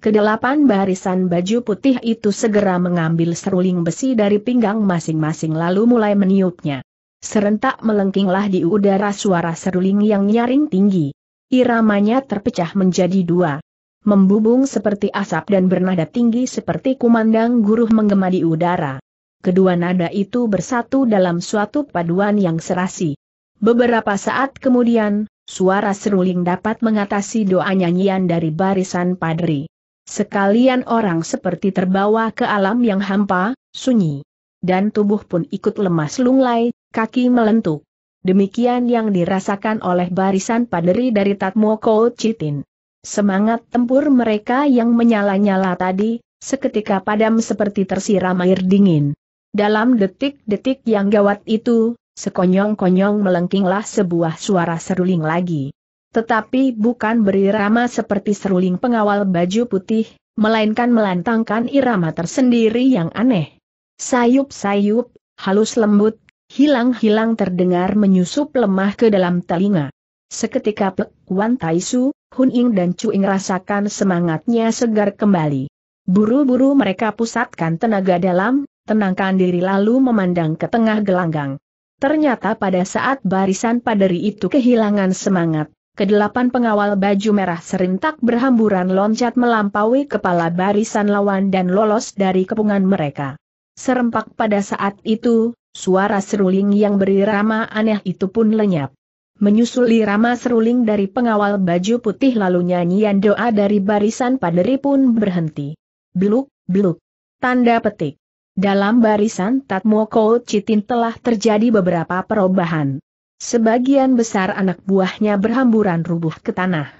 Kedelapan barisan baju putih itu segera mengambil seruling besi dari pinggang masing-masing lalu mulai meniupnya. Serentak melengkinglah di udara suara seruling yang nyaring tinggi. Iramanya terpecah menjadi dua. Membubung seperti asap dan bernada tinggi seperti kumandang guruh menggema di udara. Kedua nada itu bersatu dalam suatu paduan yang serasi. Beberapa saat kemudian, suara seruling dapat mengatasi doa nyanyian dari barisan padri. Sekalian orang seperti terbawa ke alam yang hampa, sunyi. Dan tubuh pun ikut lemas lunglai, kaki melentuk. Demikian yang dirasakan oleh barisan padri dari Tatmoko Citin. Semangat tempur mereka yang menyala-nyala tadi, seketika padam seperti tersiram air dingin. Dalam detik-detik yang gawat itu, Sekonyong-konyong melengkinglah sebuah suara seruling lagi. Tetapi bukan berirama seperti seruling pengawal baju putih, melainkan melantangkan irama tersendiri yang aneh. Sayup-sayup, halus lembut, hilang-hilang terdengar menyusup lemah ke dalam telinga. Seketika Pek Wan Taisu, Hun Ying dan Chu Ing rasakan semangatnya segar kembali. Buru-buru mereka pusatkan tenaga dalam, tenangkan diri lalu memandang ke tengah gelanggang. Ternyata pada saat barisan paderi itu kehilangan semangat, kedelapan pengawal baju merah serintak berhamburan loncat melampaui kepala barisan lawan dan lolos dari kepungan mereka. Serempak pada saat itu, suara seruling yang berirama aneh itu pun lenyap. Menyusuli irama seruling dari pengawal baju putih lalu nyanyian doa dari barisan paderi pun berhenti. Beluk, beluk. Tanda petik. Dalam barisan Tatmoko Citin telah terjadi beberapa perubahan. Sebagian besar anak buahnya berhamburan rubuh ke tanah.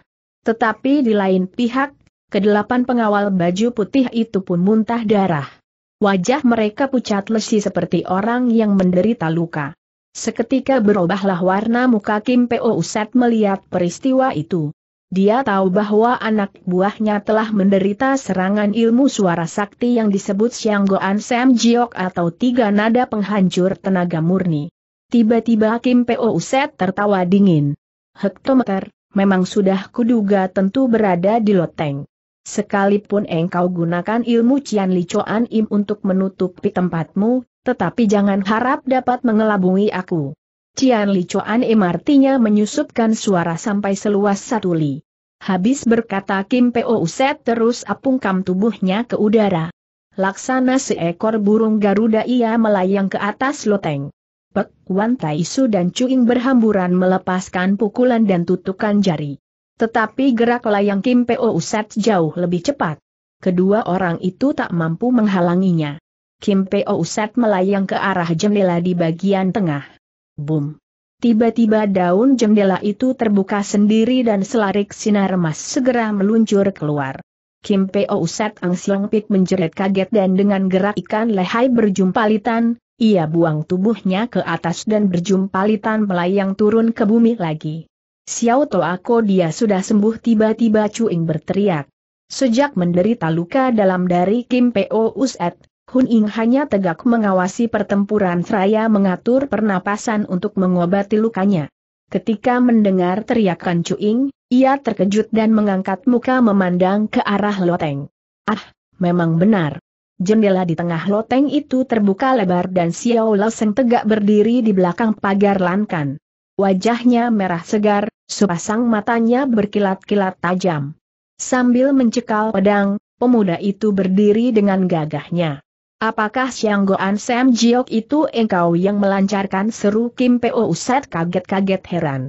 Tetapi di lain pihak, kedelapan pengawal baju putih itu pun muntah darah. Wajah mereka pucat lesi seperti orang yang menderita luka. Seketika berubahlah warna muka Kim Po Uset melihat peristiwa itu. Dia tahu bahwa anak buahnya telah menderita serangan ilmu suara sakti yang disebut Sianggoan Sam Jiok atau tiga nada penghancur tenaga murni. Tiba-tiba Kim Po Set tertawa dingin. Hektometer, memang sudah kuduga tentu berada di loteng. Sekalipun engkau gunakan ilmu Cian Li Im untuk menutupi tempatmu, tetapi jangan harap dapat mengelabui aku. Cian Li Chuan Im menyusupkan suara sampai seluas satu li. Habis berkata Kim Po Uset terus apungkam tubuhnya ke udara. Laksana seekor burung Garuda ia melayang ke atas loteng. Pek, Wan Tai Su dan Cuing berhamburan melepaskan pukulan dan tutukan jari. Tetapi gerak layang Kim Po Uset jauh lebih cepat. Kedua orang itu tak mampu menghalanginya. Kim Po Uset melayang ke arah jendela di bagian tengah. Bum. Tiba-tiba daun jendela itu terbuka sendiri dan selarik sinar emas segera meluncur keluar. Kim Peo Usat Ang Siong Pik menjerit kaget dan dengan gerak ikan lehai berjumpalitan, ia buang tubuhnya ke atas dan berjumpalitan melayang turun ke bumi lagi. Xiao Toako dia sudah sembuh tiba-tiba Cuing berteriak. Sejak menderita luka dalam dari Kim Peo Usat, Hun Ying hanya tegak mengawasi pertempuran seraya mengatur pernapasan untuk mengobati lukanya. Ketika mendengar teriakan Chu Ying, ia terkejut dan mengangkat muka memandang ke arah loteng. Ah, memang benar. Jendela di tengah loteng itu terbuka lebar dan Xiao Loseng tegak berdiri di belakang pagar lankan. Wajahnya merah segar, sepasang matanya berkilat-kilat tajam. Sambil mencekal pedang, pemuda itu berdiri dengan gagahnya. Apakah Sianggoan Sam Jiok itu engkau yang melancarkan seru Kim Po Usat kaget-kaget heran.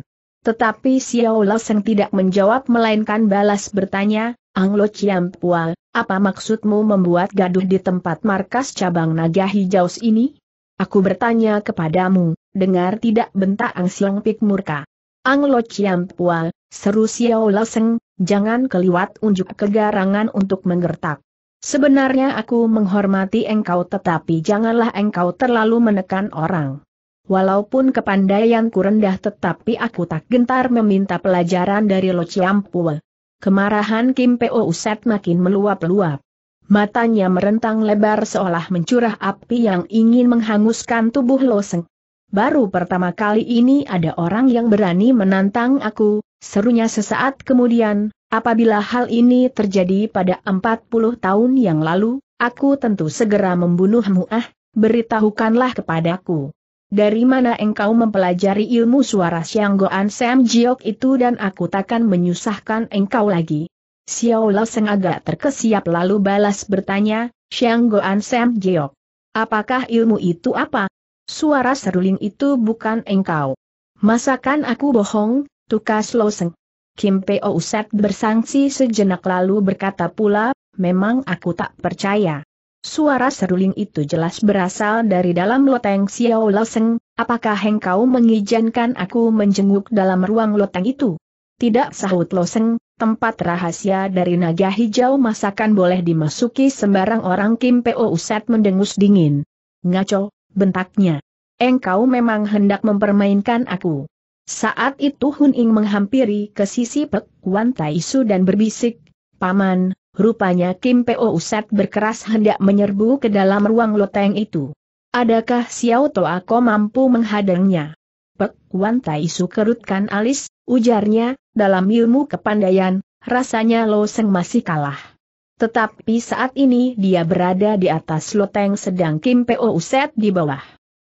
Tetapi Xiao Loseng tidak menjawab melainkan balas bertanya, Lo Chiam Pual, apa maksudmu membuat gaduh di tempat markas cabang naga hijau ini? Aku bertanya kepadamu, dengar tidak bentak Ang Siang Pik murka. Lo Chiam Pual, seru Xiao Loseng, jangan keliwat unjuk kegarangan untuk menggertak. Sebenarnya aku menghormati engkau tetapi janganlah engkau terlalu menekan orang. Walaupun kepandaianku rendah tetapi aku tak gentar meminta pelajaran dari Lo Chiampue. Kemarahan Kim Po Uset makin meluap-luap. Matanya merentang lebar seolah mencurah api yang ingin menghanguskan tubuh Lo Baru pertama kali ini ada orang yang berani menantang aku, serunya sesaat kemudian, Apabila hal ini terjadi pada 40 tahun yang lalu, aku tentu segera membunuhmu ah, beritahukanlah kepadaku. Dari mana engkau mempelajari ilmu suara Goan Sam Jiok itu dan aku takkan menyusahkan engkau lagi. Xiao Loseng agak terkesiap lalu balas bertanya, Goan Sam Jiok. Apakah ilmu itu apa? Suara seruling itu bukan engkau. Masakan aku bohong, tukas Loseng. Kim Po Usat bersangsi sejenak lalu berkata pula, memang aku tak percaya. Suara seruling itu jelas berasal dari dalam loteng Xiao Loseng, apakah engkau mengizinkan aku menjenguk dalam ruang loteng itu? Tidak sahut Loseng, tempat rahasia dari naga hijau masakan boleh dimasuki sembarang orang Kim Po Usat mendengus dingin. Ngaco, bentaknya. Engkau memang hendak mempermainkan aku. Saat itu Hun Ing menghampiri ke sisi Pek Wan Su dan berbisik, Paman, rupanya Kim Po Usat berkeras hendak menyerbu ke dalam ruang loteng itu. Adakah Xiao Toa Ko mampu menghadangnya? Pek Wan Su kerutkan alis, ujarnya, dalam ilmu kepandaian, rasanya Lo Seng masih kalah. Tetapi saat ini dia berada di atas loteng sedang Kim Po Uset di bawah.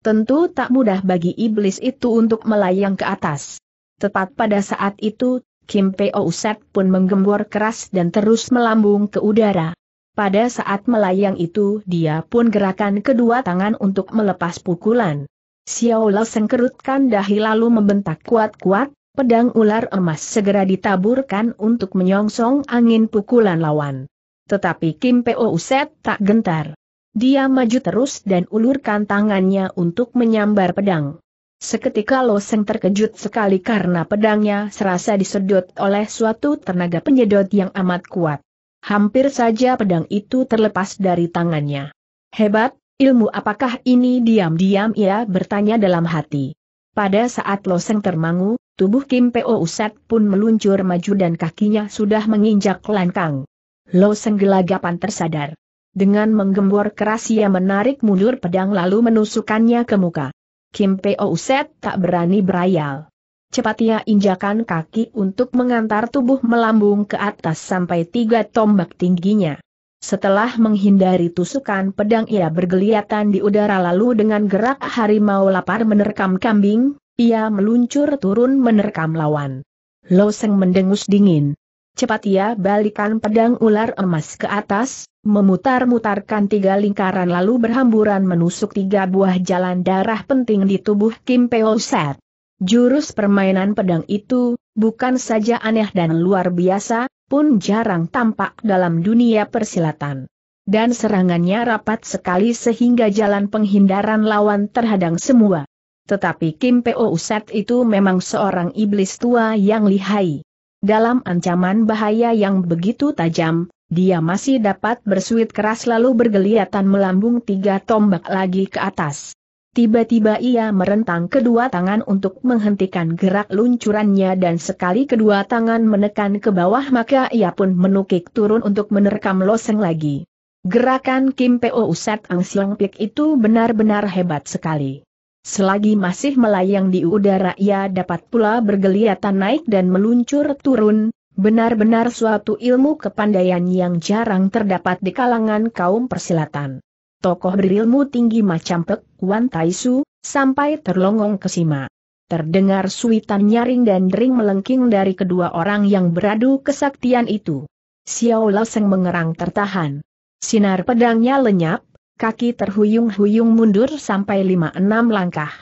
Tentu tak mudah bagi iblis itu untuk melayang ke atas. Tepat pada saat itu, Kim Peo Uset pun menggembor keras dan terus melambung ke udara. Pada saat melayang itu dia pun gerakan kedua tangan untuk melepas pukulan. Xiao Lao sengkerutkan dahi lalu membentak kuat-kuat, pedang ular emas segera ditaburkan untuk menyongsong angin pukulan lawan. Tetapi Kim Peo Uset tak gentar. Dia maju terus dan ulurkan tangannya untuk menyambar pedang. Seketika Loseng terkejut sekali karena pedangnya serasa disedot oleh suatu tenaga penyedot yang amat kuat. Hampir saja pedang itu terlepas dari tangannya. Hebat, ilmu apakah ini diam-diam ia bertanya dalam hati. Pada saat Loseng termangu, tubuh Kim Po Usat pun meluncur maju dan kakinya sudah menginjak langkang. Loseng gelagapan tersadar. Dengan menggembor keras ia menarik mundur pedang lalu menusukkannya ke muka. Kim Peo Set tak berani berayal. Cepat ia injakan kaki untuk mengantar tubuh melambung ke atas sampai tiga tombak tingginya. Setelah menghindari tusukan pedang ia bergeliatan di udara lalu dengan gerak harimau lapar menerkam kambing, ia meluncur turun menerkam lawan. Loseng mendengus dingin. Cepat ia balikan pedang ular emas ke atas, memutar-mutarkan tiga lingkaran lalu berhamburan menusuk tiga buah jalan darah penting di tubuh Kim Peo Set. Jurus permainan pedang itu, bukan saja aneh dan luar biasa, pun jarang tampak dalam dunia persilatan. Dan serangannya rapat sekali sehingga jalan penghindaran lawan terhadang semua. Tetapi Kim Peo Set itu memang seorang iblis tua yang lihai. Dalam ancaman bahaya yang begitu tajam, dia masih dapat bersuit keras lalu bergeliatan melambung tiga tombak lagi ke atas. Tiba-tiba ia merentang kedua tangan untuk menghentikan gerak luncurannya dan sekali kedua tangan menekan ke bawah maka ia pun menukik turun untuk menerkam loseng lagi. Gerakan Kim Peo Uset Ang Siong Pik itu benar-benar hebat sekali. Selagi masih melayang di udara ia dapat pula bergeliatan naik dan meluncur turun, Benar-benar suatu ilmu kepandaian yang jarang terdapat di kalangan kaum persilatan. Tokoh berilmu tinggi macam Pek Wan Taisu, sampai terlongong ke Sima. Terdengar suitan nyaring dan dering melengking dari kedua orang yang beradu kesaktian itu. Xiao Seng mengerang tertahan. Sinar pedangnya lenyap, kaki terhuyung-huyung mundur sampai lima enam langkah.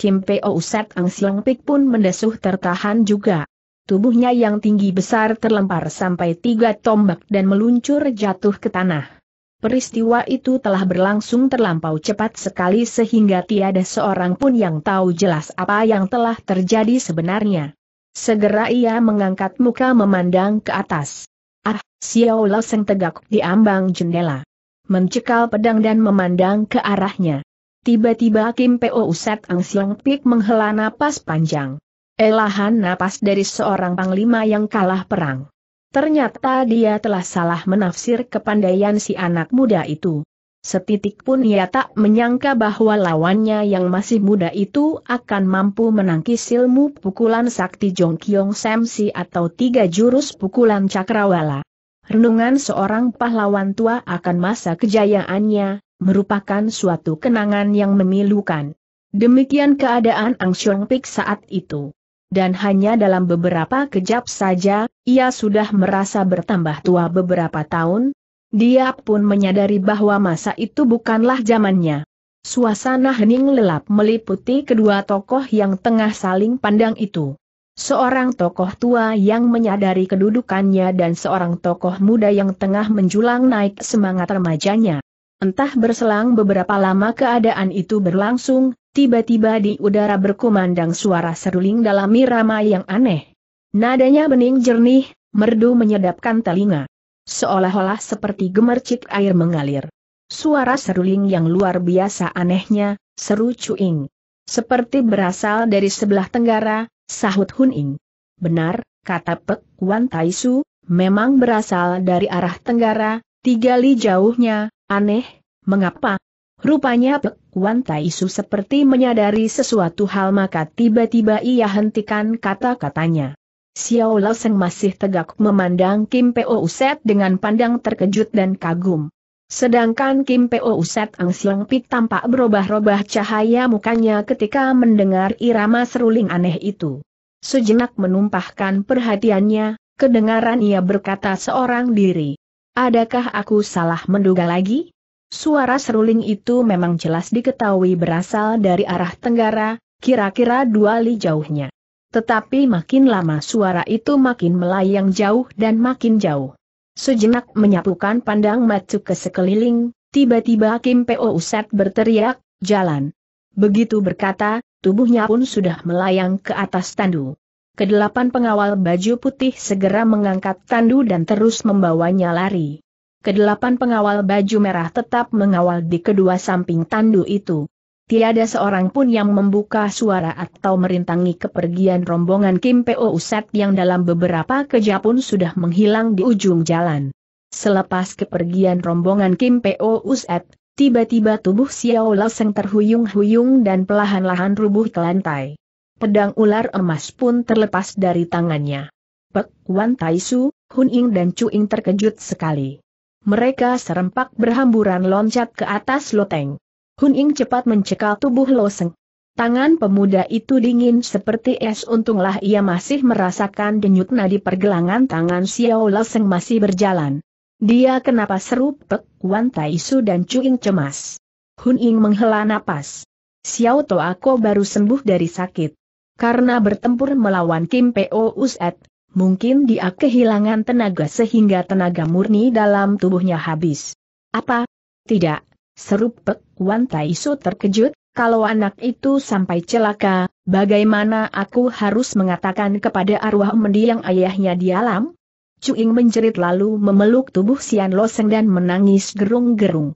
Kim Peo Set Ang Siong Pik pun mendesuh tertahan juga tubuhnya yang tinggi besar terlempar sampai tiga tombak dan meluncur jatuh ke tanah. Peristiwa itu telah berlangsung terlampau cepat sekali sehingga tiada seorang pun yang tahu jelas apa yang telah terjadi sebenarnya. Segera ia mengangkat muka memandang ke atas. Ah, Xiao seng tegak di ambang jendela. Mencekal pedang dan memandang ke arahnya. Tiba-tiba Kim Po Uset Ang Siang Pik menghela napas panjang. Elahan napas dari seorang panglima yang kalah perang. Ternyata dia telah salah menafsir kepandaian si anak muda itu. Setitik pun ia tak menyangka bahwa lawannya yang masih muda itu akan mampu menangkis ilmu pukulan sakti Jongkyong Semsi atau tiga jurus pukulan cakrawala. Renungan seorang pahlawan tua akan masa kejayaannya, merupakan suatu kenangan yang memilukan. Demikian keadaan Ang Xiong Pik saat itu dan hanya dalam beberapa kejap saja, ia sudah merasa bertambah tua beberapa tahun. Dia pun menyadari bahwa masa itu bukanlah zamannya. Suasana hening lelap meliputi kedua tokoh yang tengah saling pandang itu. Seorang tokoh tua yang menyadari kedudukannya dan seorang tokoh muda yang tengah menjulang naik semangat remajanya. Entah berselang beberapa lama keadaan itu berlangsung, Tiba-tiba di udara berkumandang suara seruling dalam irama yang aneh. Nadanya bening jernih, merdu menyedapkan telinga. Seolah-olah seperti gemercik air mengalir. Suara seruling yang luar biasa anehnya, seru cuing. Seperti berasal dari sebelah tenggara, sahut Huning. Benar, kata Pek Wan Taisu, memang berasal dari arah tenggara, tiga li jauhnya, aneh, mengapa? Rupanya Pek Kuan Tai Su seperti menyadari sesuatu hal maka tiba-tiba ia hentikan kata-katanya. Xiao Lao Seng masih tegak memandang Kim Po Uset dengan pandang terkejut dan kagum. Sedangkan Kim Po Uset Ang Siang tampak berubah-ubah cahaya mukanya ketika mendengar irama seruling aneh itu. Sejenak menumpahkan perhatiannya, kedengaran ia berkata seorang diri. Adakah aku salah menduga lagi? Suara seruling itu memang jelas diketahui berasal dari arah tenggara, kira-kira dua li jauhnya. Tetapi makin lama suara itu makin melayang jauh dan makin jauh. Sejenak menyapukan pandang matu ke sekeliling, tiba-tiba Kim Po Uset berteriak, jalan. Begitu berkata, tubuhnya pun sudah melayang ke atas tandu. Kedelapan pengawal baju putih segera mengangkat tandu dan terus membawanya lari kedelapan pengawal baju merah tetap mengawal di kedua samping tandu itu. Tiada seorang pun yang membuka suara atau merintangi kepergian rombongan Kim Po Usat yang dalam beberapa kejap pun sudah menghilang di ujung jalan. Selepas kepergian rombongan Kim Po Usat, tiba-tiba tubuh Xiao Seng terhuyung-huyung dan pelahan-lahan rubuh ke lantai. Pedang ular emas pun terlepas dari tangannya. Pek Wan Taisu, Hun Ying dan Chu Ying terkejut sekali. Mereka serempak berhamburan loncat ke atas loteng. Hun Ying cepat mencekal tubuh Loseng. Tangan pemuda itu dingin seperti es untunglah ia masih merasakan denyut nadi pergelangan tangan Xiao Loseng masih berjalan. Dia kenapa seru Pek Wan Tai Su dan Ying cemas. Hun Ying menghela napas. Xiao To aku baru sembuh dari sakit. Karena bertempur melawan Kim Po Uset, mungkin dia kehilangan tenaga sehingga tenaga murni dalam tubuhnya habis. Apa? Tidak, seru Pek Wan Taisu terkejut, kalau anak itu sampai celaka, bagaimana aku harus mengatakan kepada arwah mendiang ayahnya di alam? Cuing menjerit lalu memeluk tubuh Sian Loseng dan menangis gerung-gerung.